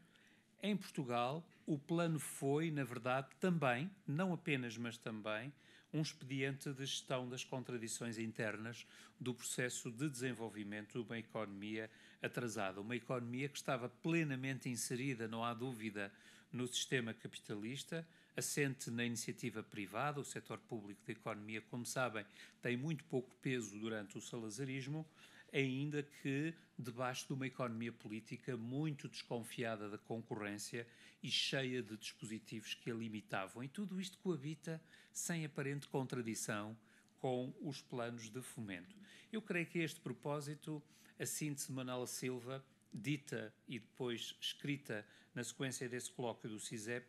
em Portugal o plano foi, na verdade, também, não apenas, mas também, um expediente de gestão das contradições internas do processo de desenvolvimento de uma economia atrasada. Uma economia que estava plenamente inserida, não há dúvida, no sistema capitalista assente na iniciativa privada, o setor público da economia, como sabem, tem muito pouco peso durante o salazarismo, ainda que debaixo de uma economia política muito desconfiada da concorrência e cheia de dispositivos que a limitavam. E tudo isto coabita sem aparente contradição com os planos de fomento. Eu creio que a este propósito, a síntese de Silva, dita e depois escrita na sequência desse colóquio do CISEP,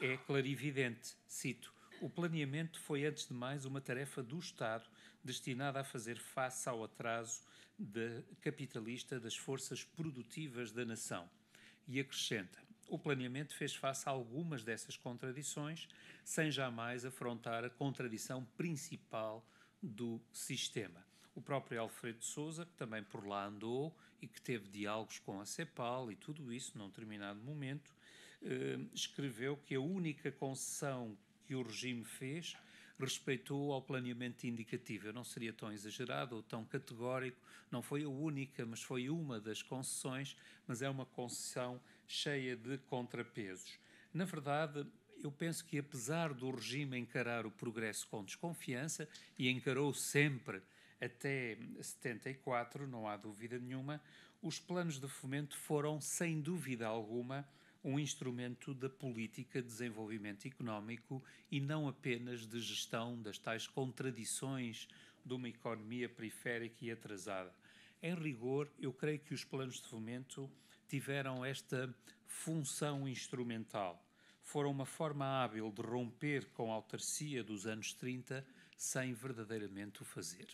é clarividente. Cito: O planeamento foi, antes de mais, uma tarefa do Estado destinada a fazer face ao atraso de, capitalista das forças produtivas da nação. E acrescenta: O planeamento fez face a algumas dessas contradições, sem jamais afrontar a contradição principal do sistema. O próprio Alfredo Souza, que também por lá andou e que teve diálogos com a CEPAL e tudo isso num determinado momento, Ehm, escreveu que a única concessão que o regime fez respeitou ao planeamento indicativo. Eu não seria tão exagerado ou tão categórico, não foi a única, mas foi uma das concessões, mas é uma concessão cheia de contrapesos. Na verdade, eu penso que apesar do regime encarar o progresso com desconfiança, e encarou sempre até 74, não há dúvida nenhuma, os planos de fomento foram, sem dúvida alguma, um instrumento da política de desenvolvimento económico e não apenas de gestão das tais contradições de uma economia periférica e atrasada. Em rigor, eu creio que os planos de fomento tiveram esta função instrumental. Foram uma forma hábil de romper com a autarcia dos anos 30 sem verdadeiramente o fazer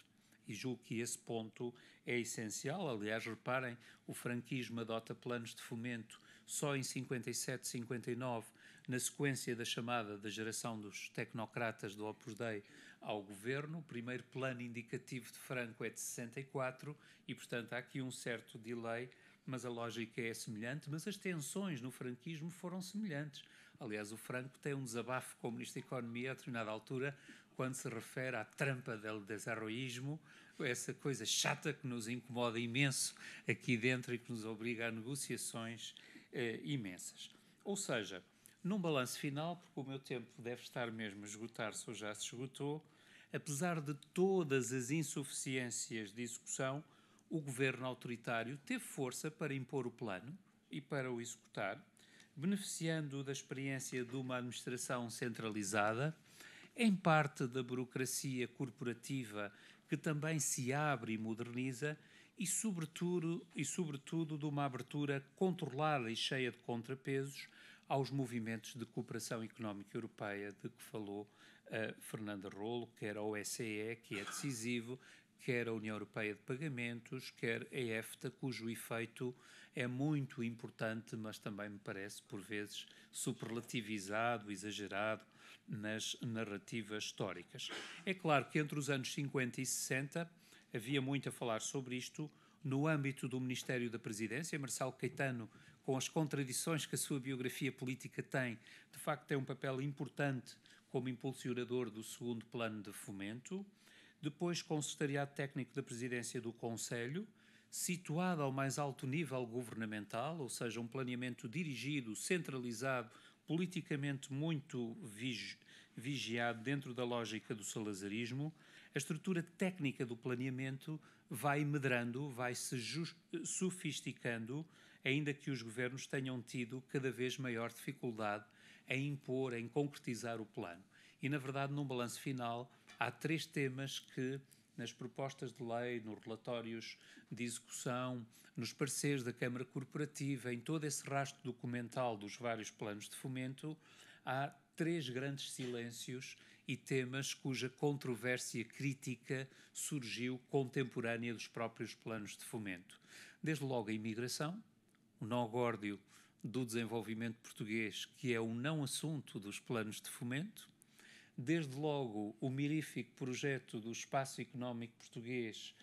e julgo que esse ponto é essencial. Aliás, reparem, o franquismo adota planos de fomento só em 57, 59, na sequência da chamada da geração dos tecnocratas do Opus Dei ao governo. O primeiro plano indicativo de Franco é de 64 e, portanto, há aqui um certo delay, mas a lógica é semelhante. Mas as tensões no franquismo foram semelhantes. Aliás, o Franco tem um desabafo com o Ministro da Economia a determinada altura, quando se refere à trampa do desarroísmo, essa coisa chata que nos incomoda imenso aqui dentro e que nos obriga a negociações eh, imensas. Ou seja, num balanço final, porque o meu tempo deve estar mesmo a esgotar-se ou já se esgotou, apesar de todas as insuficiências de execução, o governo autoritário teve força para impor o plano e para o executar, beneficiando da experiência de uma administração centralizada, em parte da burocracia corporativa que também se abre e moderniza, e sobretudo, e sobretudo de uma abertura controlada e cheia de contrapesos aos movimentos de cooperação económica europeia de que falou uh, eh, Fernanda Rolo, quer a OSCE, que é decisivo, quer a União Europeia de Pagamentos, quer a EFTA, cujo efeito é muito importante, mas também me parece, por vezes, superlativizado, exagerado nas narrativas históricas. É claro que entre os anos 50 e 60 havia muito a falar sobre isto no âmbito do Ministério da Presidência. Marcelo Caetano, com as contradições que a sua biografia política tem, de facto tem um papel importante como impulsionador do segundo plano de fomento. Depois, com o Secretariado Técnico da Presidência do Conselho, situado ao mais alto nível governamental, ou seja, um planeamento dirigido, centralizado, politicamente muito vigi vigiado dentro da lógica do salazarismo, a estrutura técnica do planeamento vai medrando, vai se sofisticando, ainda que os governos tenham tido cada vez maior dificuldade em impor, em concretizar o plano. E, na verdade, num balanço final, há três temas que nas propostas de lei, nos relatórios de execução, nos pareceres da Câmara Corporativa, em todo esse rastro documental dos vários planos de fomento, há três grandes silêncios e temas cuja controvérsia crítica surgiu contemporânea dos próprios planos de fomento. Desde logo a imigração, o nó górdio do desenvolvimento português, que é um não assunto dos planos de fomento, desde logo o mirífico projeto do espaço económico português,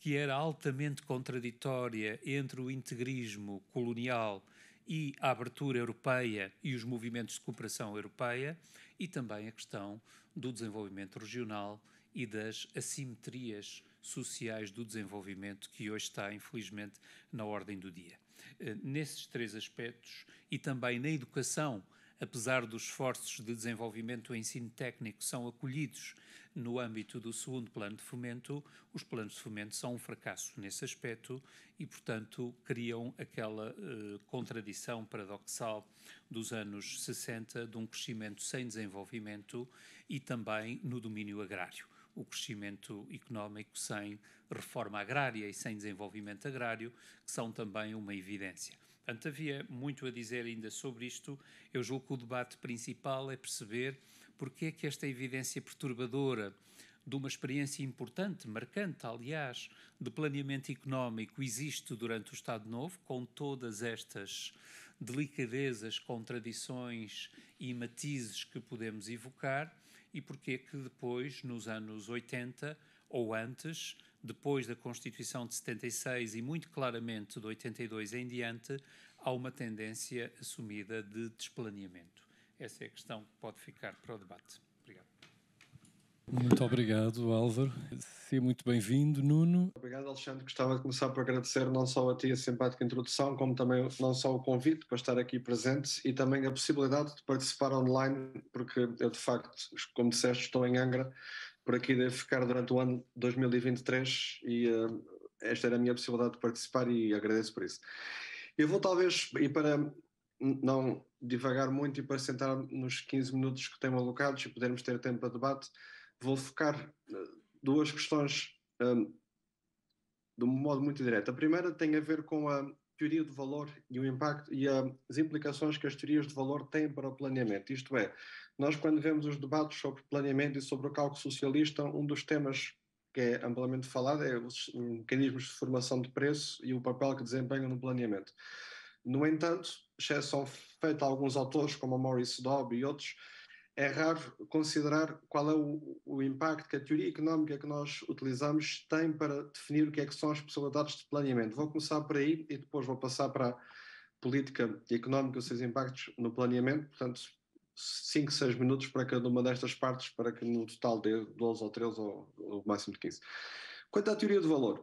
que era altamente contraditória entre o integrismo colonial e a abertura europeia e os movimentos de cooperação europeia, e também a questão do desenvolvimento regional e das assimetrias sociais do desenvolvimento que hoje está, infelizmente, na ordem do dia. Eh, nesses três aspectos e também na educação apesar dos esforços de desenvolvimento do ensino técnico são acolhidos no âmbito do segundo plano de fomento, os planos de fomento são um fracasso nesse aspecto e, portanto, criam aquela eh, contradição paradoxal dos anos 60 de um crescimento sem desenvolvimento e também no domínio agrário o crescimento económico sem reforma agrária e sem desenvolvimento agrário, que são também uma evidência. Portanto, havia muito a dizer ainda sobre isto. Eu julgo que o debate principal é perceber porque é que esta evidência perturbadora de uma experiência importante, marcante, aliás, de planeamento económico existe durante o Estado Novo, com todas estas delicadezas, contradições e matizes que podemos evocar, e porque é que depois, nos anos 80 ou antes, depois da Constituição de 76 e muito claramente de 82 em diante, há uma tendência assumida de desplaneamento. Essa é a questão que pode ficar para o debate. Obrigado. Muito obrigado, Álvaro. Seja muito bem-vindo, Nuno. Obrigado, Alexandre. Gostava de começar por agradecer não só a ti a simpática introdução, como também não só o convite para estar aqui presente e também a possibilidade de participar online, porque eu, de facto, como disseste, estou em Angra, por aqui devo ficar durante o ano 2023 e uh, esta era a minha possibilidade de participar e agradeço por isso. Eu vou talvez, e para não divagar muito e para sentar nos 15 minutos que tenho alocados e podermos ter tempo para debate, vou focar eh, duas questões um, eh, de um modo muito direto. A primeira tem a ver com a, teoria de valor e o impacto e ah, as implicações que as teorias de valor têm para o planeamento. Isto é, nós quando vemos os debates sobre planeamento e sobre o cálculo socialista, um dos temas que é amplamente falado é os mecanismos de formação de preço e o papel que desempenham no planeamento. No entanto, exceção feita a alguns autores como a Maurice Dobb e outros, é raro considerar qual é o, o, impacto que a teoria económica que nós utilizamos tem para definir o que é que são as possibilidades de planeamento. Vou começar por aí e depois vou passar para a política económica e os seus impactos no planeamento, portanto, 5, 6 minutos para cada uma destas partes, para que no total dê 12 ou 13 ou, ou máximo de 15. Quanto à teoria do valor,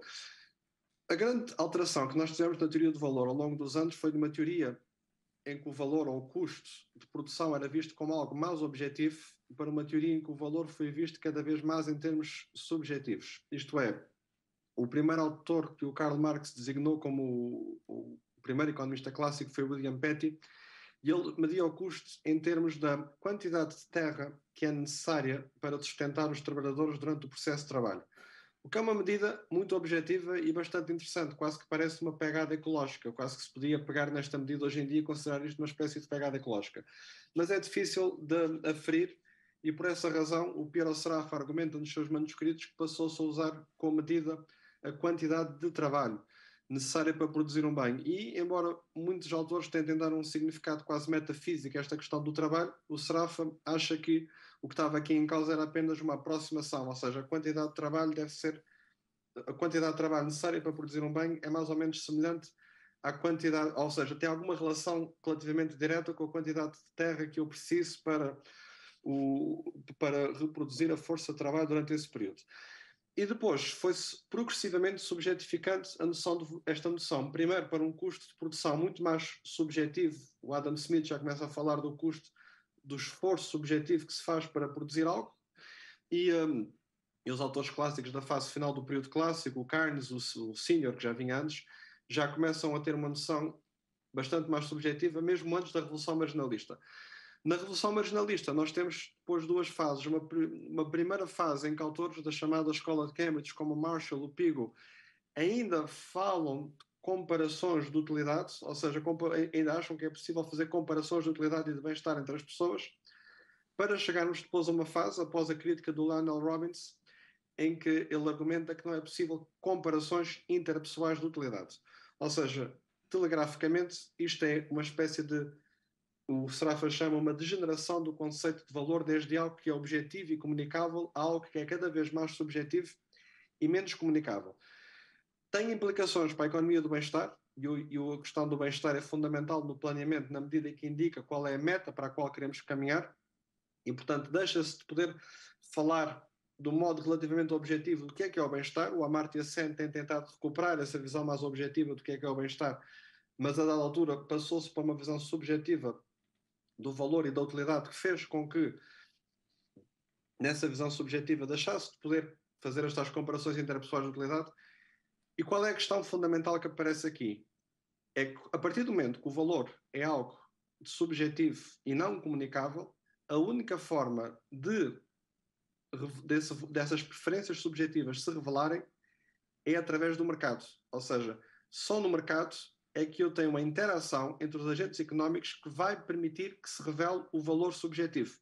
a grande alteração que nós fizemos na teoria do valor ao longo dos anos foi de uma teoria em que o valor ou o custo de produção era visto como algo mais objetivo para uma teoria em que o valor foi visto cada vez mais em termos subjetivos. Isto é, o primeiro autor que o Karl Marx designou como o, o primeiro economista clássico foi William Petty, e ele media o custo em termos da quantidade de terra que é necessária para sustentar os trabalhadores durante o processo de trabalho. O que é uma medida muito objetiva e bastante interessante, quase que parece uma pegada ecológica, quase que se podia pegar nesta medida hoje em dia e considerar isto uma espécie de pegada ecológica. Mas é difícil de aferir e por essa razão o Piero Serafa argumenta nos seus manuscritos que passou-se a usar como medida a quantidade de trabalho necessária para produzir um bem. E, embora muitos autores tentem dar um significado quase metafísico a esta questão do trabalho, o Serafa acha que o que estava aqui em causa era apenas uma aproximação, ou seja, a quantidade de trabalho deve ser a quantidade de trabalho necessária para produzir um bem é mais ou menos semelhante à quantidade, ou seja, tem alguma relação relativamente direta com a quantidade de terra que eu preciso para o, para reproduzir a força de trabalho durante esse período. E depois foi-se progressivamente subjetificando a noção de, esta noção. Primeiro, para um custo de produção muito mais subjetivo, o Adam Smith já começa a falar do custo do esforço subjetivo que se faz para produzir algo, e, um, e os autores clássicos da fase final do período clássico, o Carnes, o, o Senior, que já vinha antes, já começam a ter uma noção bastante mais subjetiva, mesmo antes da Revolução Marginalista. Na Revolução Marginalista, nós temos depois duas fases. Uma, uma primeira fase em que autores da chamada Escola de Cambridge, como Marshall, o Pigo, ainda falam de comparações de utilidade, ou seja, ainda acham que é possível fazer comparações de utilidade e de bem-estar entre as pessoas, para chegarmos depois a uma fase, após a crítica do Lionel Robbins, em que ele argumenta que não é possível comparações interpessoais de utilidade. Ou seja, telegraficamente, isto é uma espécie de o Serafa chama uma degeneração do conceito de valor desde algo que é objetivo e comunicável a algo que é cada vez mais subjetivo e menos comunicável. Tem implicações para a economia do bem-estar, e, e a questão do bem-estar é fundamental no planeamento, na medida que indica qual é a meta para a qual queremos caminhar, e portanto deixa-se de poder falar do modo relativamente objetivo do que é que é o bem-estar. O Amartya Sen tem tentado recuperar essa visão mais objetiva do que é que é o bem-estar, mas a dada altura passou-se para uma visão subjetiva do valor e da utilidade que fez com que, nessa visão subjetiva, deixasse de poder fazer estas comparações interpessoais de utilidade. E qual é a questão fundamental que aparece aqui? É que, a partir do momento que o valor é algo subjetivo e não comunicável, a única forma de desse, dessas preferências subjetivas se revelarem é através do mercado. Ou seja, só no mercado é que eu tenho uma interação entre os agentes económicos que vai permitir que se revele o valor subjetivo.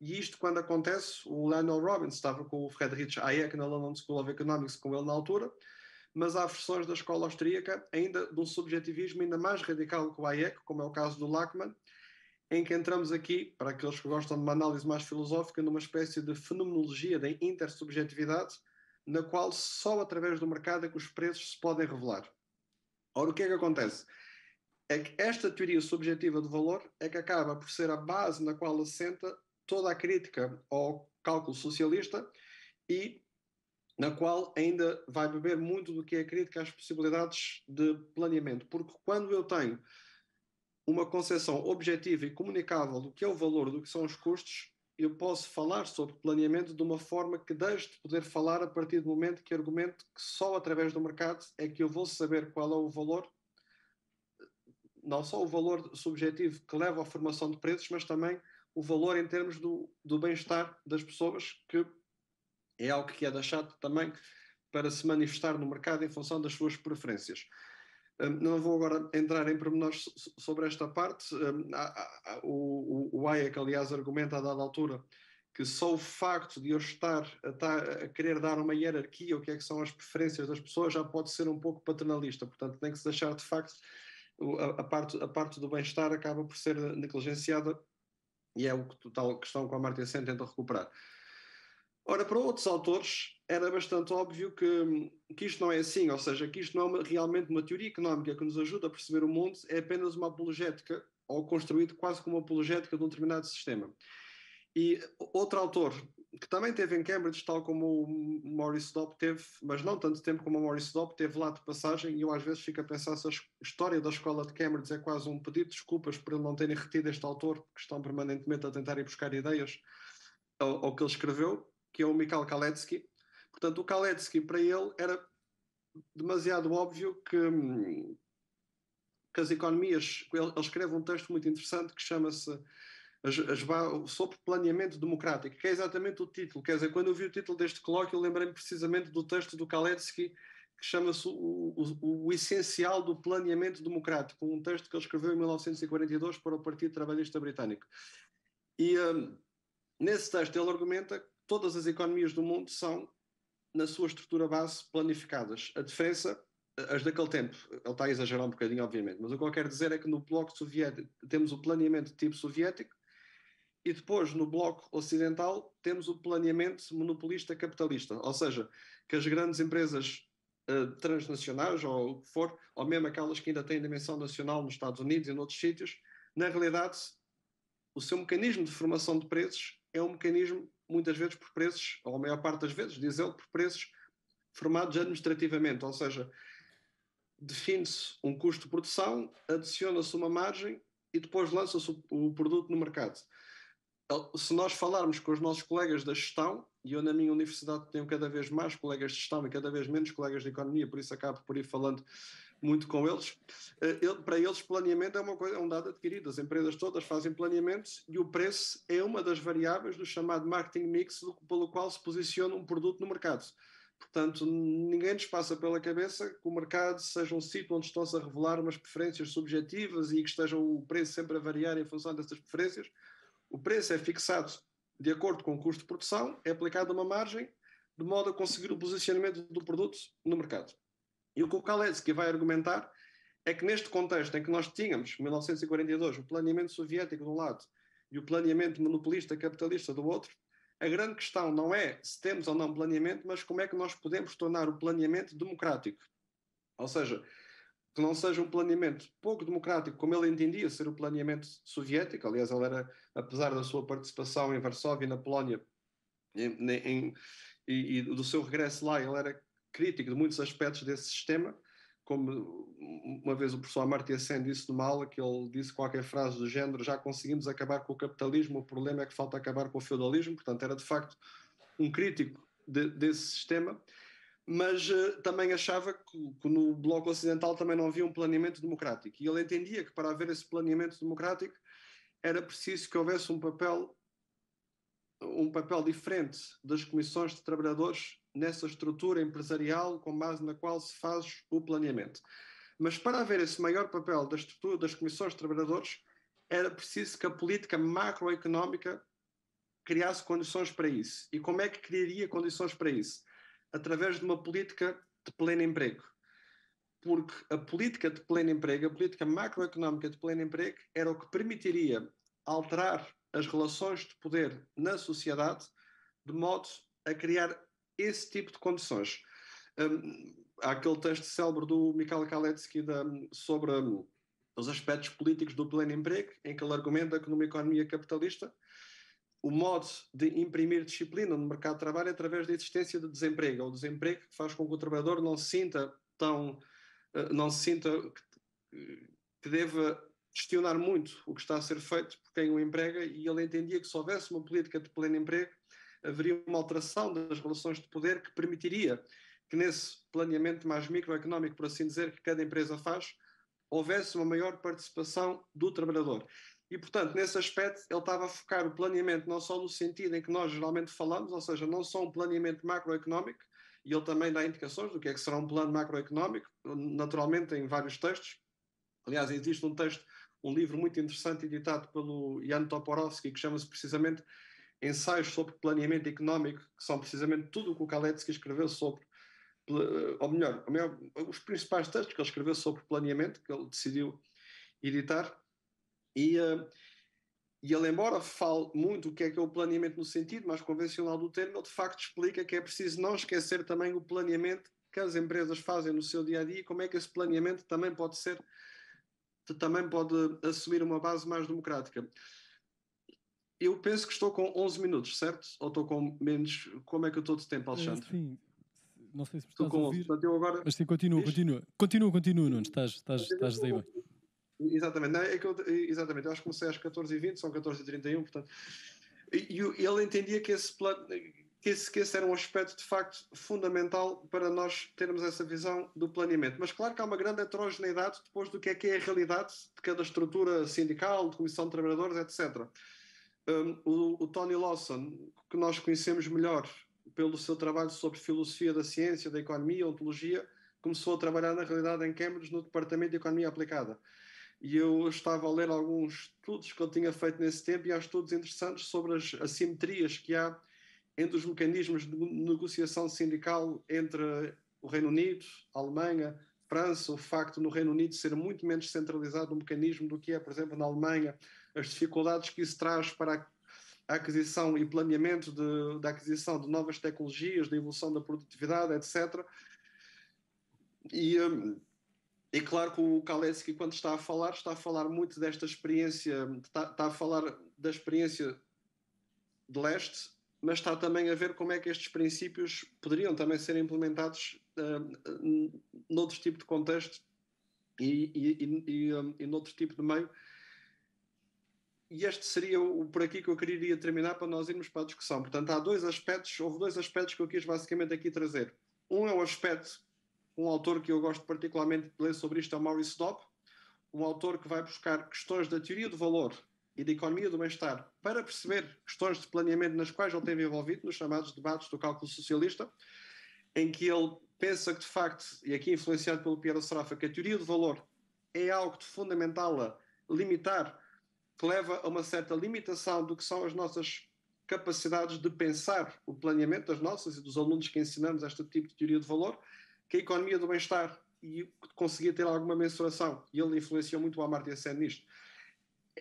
E isto, quando acontece, o Lionel Robbins estava com o Friedrich Hayek na London School of Economics com ele na altura, mas há versões da escola austríaca ainda de um subjetivismo ainda mais radical que o Hayek, como é o caso do Lachmann, em que entramos aqui, para aqueles que gostam de uma análise mais filosófica, numa espécie de fenomenologia da intersubjetividade, na qual só através do mercado é que os preços se podem revelar. Ora, o que é que acontece? É que esta teoria subjetiva do valor é que acaba por ser a base na qual assenta toda a crítica ao cálculo socialista e na qual ainda vai beber muito do que é a crítica às possibilidades de planeamento. Porque quando eu tenho uma concepção objetiva e comunicável do que é o valor, do que são os custos, eu posso falar sobre planeamento de uma forma que deixe de poder falar a partir do momento que argumento que só através do mercado é que eu vou saber qual é o valor, não só o valor subjetivo que leva à formação de preços, mas também o valor em termos do, do bem-estar das pessoas, que é algo que é deixado também para se manifestar no mercado em função das suas preferências. Não vou agora entrar em pormenores sobre esta parte. O, Hayek aliás, argumenta a dada altura que só o facto de eu estar a, querer dar uma hierarquia, o que é que são as preferências das pessoas, já pode ser um pouco paternalista. Portanto, tem que se deixar de facto a, parte, a parte do bem-estar acaba por ser negligenciada e é o que tal questão com a Marta Sen tenta recuperar. Ora, para outros autores era bastante óbvio que, que isto não é assim, ou seja, que isto não é uma, realmente uma teoria económica que nos ajuda a perceber o mundo, é apenas uma apologética, ou construído quase como uma apologética de um determinado sistema. E outro autor, que também teve em Cambridge, tal como o Maurice Dobb teve, mas não tanto tempo como o Maurice Dobb teve lá de passagem, e eu às vezes fico a pensar se a história da escola de Cambridge é quase um pedido de desculpas por não terem retido este autor, que estão permanentemente a tentar ir buscar ideias ao, ao que ele escreveu, que é o Mikhail Kaletsky. Portanto, o Kaletsky, para ele, era demasiado óbvio que, hum, que as economias. Ele, ele escreve um texto muito interessante que chama-se sobre planeamento democrático, que é exatamente o título. Quer dizer, quando eu vi o título deste colóquio, lembrei-me precisamente do texto do Kaletsky que chama-se o, o, o, Essencial do Planeamento Democrático, um texto que ele escreveu em 1942 para o Partido Trabalhista Britânico. E um, nesse texto ele argumenta todas as economias do mundo são, na sua estrutura base, planificadas. A diferença, as daquele tempo, ele está a exagerar um bocadinho, obviamente, mas o que eu quero dizer é que no bloco soviético temos o planeamento de tipo soviético e depois no bloco ocidental temos o planeamento monopolista capitalista, ou seja, que as grandes empresas eh, transnacionais ou o que for, ou mesmo aquelas que ainda têm dimensão nacional nos Estados Unidos e noutros sítios, na realidade o seu mecanismo de formação de preços é um mecanismo muitas vezes por preços, ou a maior parte das vezes, diz ele, por preços formados administrativamente, ou seja, define-se um custo de produção, adiciona-se uma margem e depois lança-se o, o, produto no mercado. Então, se nós falarmos com os nossos colegas da gestão, e eu na minha universidade tenho cada vez mais colegas de gestão e cada vez menos colegas de economia, por isso acabo por ir falando muito com eles. Eh, para eles, planeamento é uma coisa, é um dado adquirido. As empresas todas fazem planeamentos e o preço é uma das variáveis do chamado marketing mix pelo qual se posiciona um produto no mercado. Portanto, ninguém nos passa pela cabeça que o mercado seja um sítio onde estão-se a revelar umas preferências subjetivas e que esteja o preço sempre a variar em função dessas preferências. O preço é fixado de acordo com o custo de produção, é aplicado uma margem de modo a conseguir o posicionamento do produto no mercado. E o que o Kaletsky vai argumentar é que neste contexto em que nós tínhamos, 1942, o planeamento soviético de um lado e o planeamento monopolista capitalista do outro, a grande questão não é se temos ou não planeamento, mas como é que nós podemos tornar o planeamento democrático. Ou seja, que não seja um planeamento pouco democrático, como ele entendia ser o planeamento soviético, aliás, ele era, apesar da sua participação em Varsóvia e na Polónia, em, em, e, e, do seu regresso lá, ele era crítico de muitos aspectos desse sistema, como uma vez o professor Amartya Sen disse numa aula, que ele disse qualquer frase do género, já conseguimos acabar com o capitalismo, o problema é que falta acabar com o feudalismo, portanto era de facto um crítico de, desse sistema, mas uh, também achava que, que, no Bloco Ocidental também não havia um planeamento democrático, e ele entendia que para haver esse planeamento democrático era preciso que houvesse um papel um papel diferente das comissões de trabalhadores nessa estrutura empresarial com base na qual se faz o planeamento. Mas para haver esse maior papel da estrutura das comissões de trabalhadores, era preciso que a política macroeconómica criasse condições para isso. E como é que criaria condições para isso? Através de uma política de pleno emprego. Porque a política de pleno emprego, a política macroeconómica de pleno emprego, era o que permitiria alterar as relações de poder na sociedade, de modo a criar esse tipo de condições. Um, há aquele texto célebre do Mikhail Kaletsky da, sobre um, os aspectos políticos do pleno emprego, em que ele argumenta que numa economia capitalista o modo de imprimir disciplina no mercado de trabalho é através da existência de desemprego, ou desemprego que faz com que o trabalhador não se sinta tão, eh, não se sinta que, que deva questionar muito o que está a ser feito por quem o emprega, e ele entendia que se houvesse uma política de pleno emprego, haveria uma alteração das relações de poder que permitiria que nesse planeamento mais microeconómico, por assim dizer, que cada empresa faz, houvesse uma maior participação do trabalhador. E, portanto, nesse aspecto, ele estava a focar o planeamento não só no sentido em que nós geralmente falamos, ou seja, não só um planeamento macroeconómico, e ele também dá indicações do que é que será um plano macroeconómico, naturalmente em vários textos. Aliás, existe um texto, um livro muito interessante editado pelo Jan Toporowski, que chama-se precisamente ensaios sobre planeamento económico, que são precisamente tudo o que o Kaletsky escreveu sobre, ou melhor, os principais textos que ele escreveu sobre planeamento, que ele decidiu editar. E, eh, e ele, embora fale muito o que é que é o planeamento no sentido mais convencional do termo, ele de facto explica que é preciso não esquecer também o planeamento que as empresas fazem no seu dia a dia e como é que esse planeamento também pode ser, também pode assumir uma base mais democrática. Eu penso que estou com 11 minutos, certo? Ou estou com menos? Como é que eu estou de tempo, eh, Alexandre? Sim, não sei se estou com a ouvir, 11. agora... Mas sim, continua, continua. Continua, continua, Nuno. Estás, estás, estás daí bem. Exatamente. Não, é que eu, exatamente. Eu acho que comecei às 14h20, são 14h31, portanto... E ele entendia que esse plano... Que esse, que esse era um aspecto de facto fundamental para nós termos essa visão do planeamento. Mas claro que há uma grande heterogeneidade depois do que é que é a realidade de cada estrutura sindical, de comissão de trabalhadores, etc um, o, o, Tony Lawson, que nós conhecemos melhor pelo seu trabalho sobre filosofia da ciência, da economia, ontologia, começou a trabalhar na realidade em Cambridge no Departamento de Economia Aplicada. E eu estava a ler alguns estudos que ele tinha feito nesse tempo e há estudos interessantes sobre as assimetrias que há entre os mecanismos de negociação sindical entre o Reino Unido, a Alemanha, França, o facto no Reino Unido ser muito menos centralizado o mecanismo do que é, por exemplo, na Alemanha, as dificuldades que isso traz para a aquisição e planeamento de, da aquisição de novas tecnologias, da evolução da produtividade, etc. E é claro que o Kaleski, quando está a falar, está a falar muito desta experiência, está, está a falar da experiência de leste, mas está também a ver como é que estes princípios poderiam também ser implementados uh, noutro tipo de contexto e, e, e, e, um, e noutro tipo de meio e este seria o por aqui que eu queria terminar para nós irmos para a discussão. Portanto, há dois aspectos, houve dois aspectos que eu quis basicamente aqui trazer. Um é o aspecto, um autor que eu gosto particularmente de ler sobre isto é o Maurice Dobb, um autor que vai buscar questões da teoria do valor e da economia do bem-estar para perceber questões de planeamento nas quais ele teve envolvido, nos chamados debates do cálculo socialista, em que ele pensa que de facto, e aqui influenciado pelo Piero Serafa, que a teoria do valor é algo de fundamental a limitar que leva a uma certa limitação do que são as nossas capacidades de pensar o planeamento das nossas e dos alunos que ensinamos este tipo de teoria de valor, que a economia do bem-estar e conseguia ter alguma mensuração, e ele influenciou muito o Amartya Sen nisto,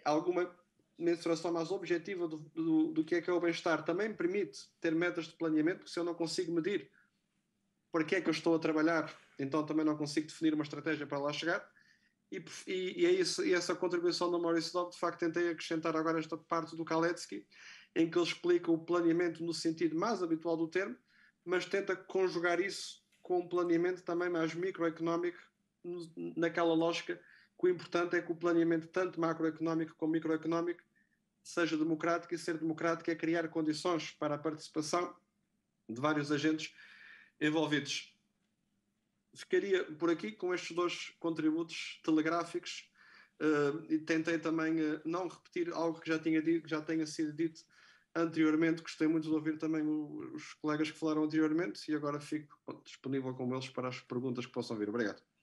alguma mensuração mais objetiva do, do, do, que é que é o bem-estar também permite ter metas de planeamento, porque se eu não consigo medir para que é que eu estou a trabalhar, então também não consigo definir uma estratégia para lá chegar. E, e, e, é isso, e essa contribuição da Maurice Dove, de facto, tentei acrescentar agora esta parte do Kaletsky, em que ele explica o planeamento no sentido mais habitual do termo, mas tenta conjugar isso com um planeamento também mais microeconómico, naquela lógica que o importante é que o planeamento, tanto macroeconómico como microeconómico, seja democrático, e ser democrático é criar condições para a participação de vários agentes envolvidos ficaria por aqui com estes dois contributos telegráficos uh, e tentei também uh, não repetir algo que já, tinha dito, já tenha sido dito anteriormente. Gostei muito de ouvir também o, os colegas que falaram anteriormente e agora fico disponível com eles para as perguntas que possam vir. Obrigado.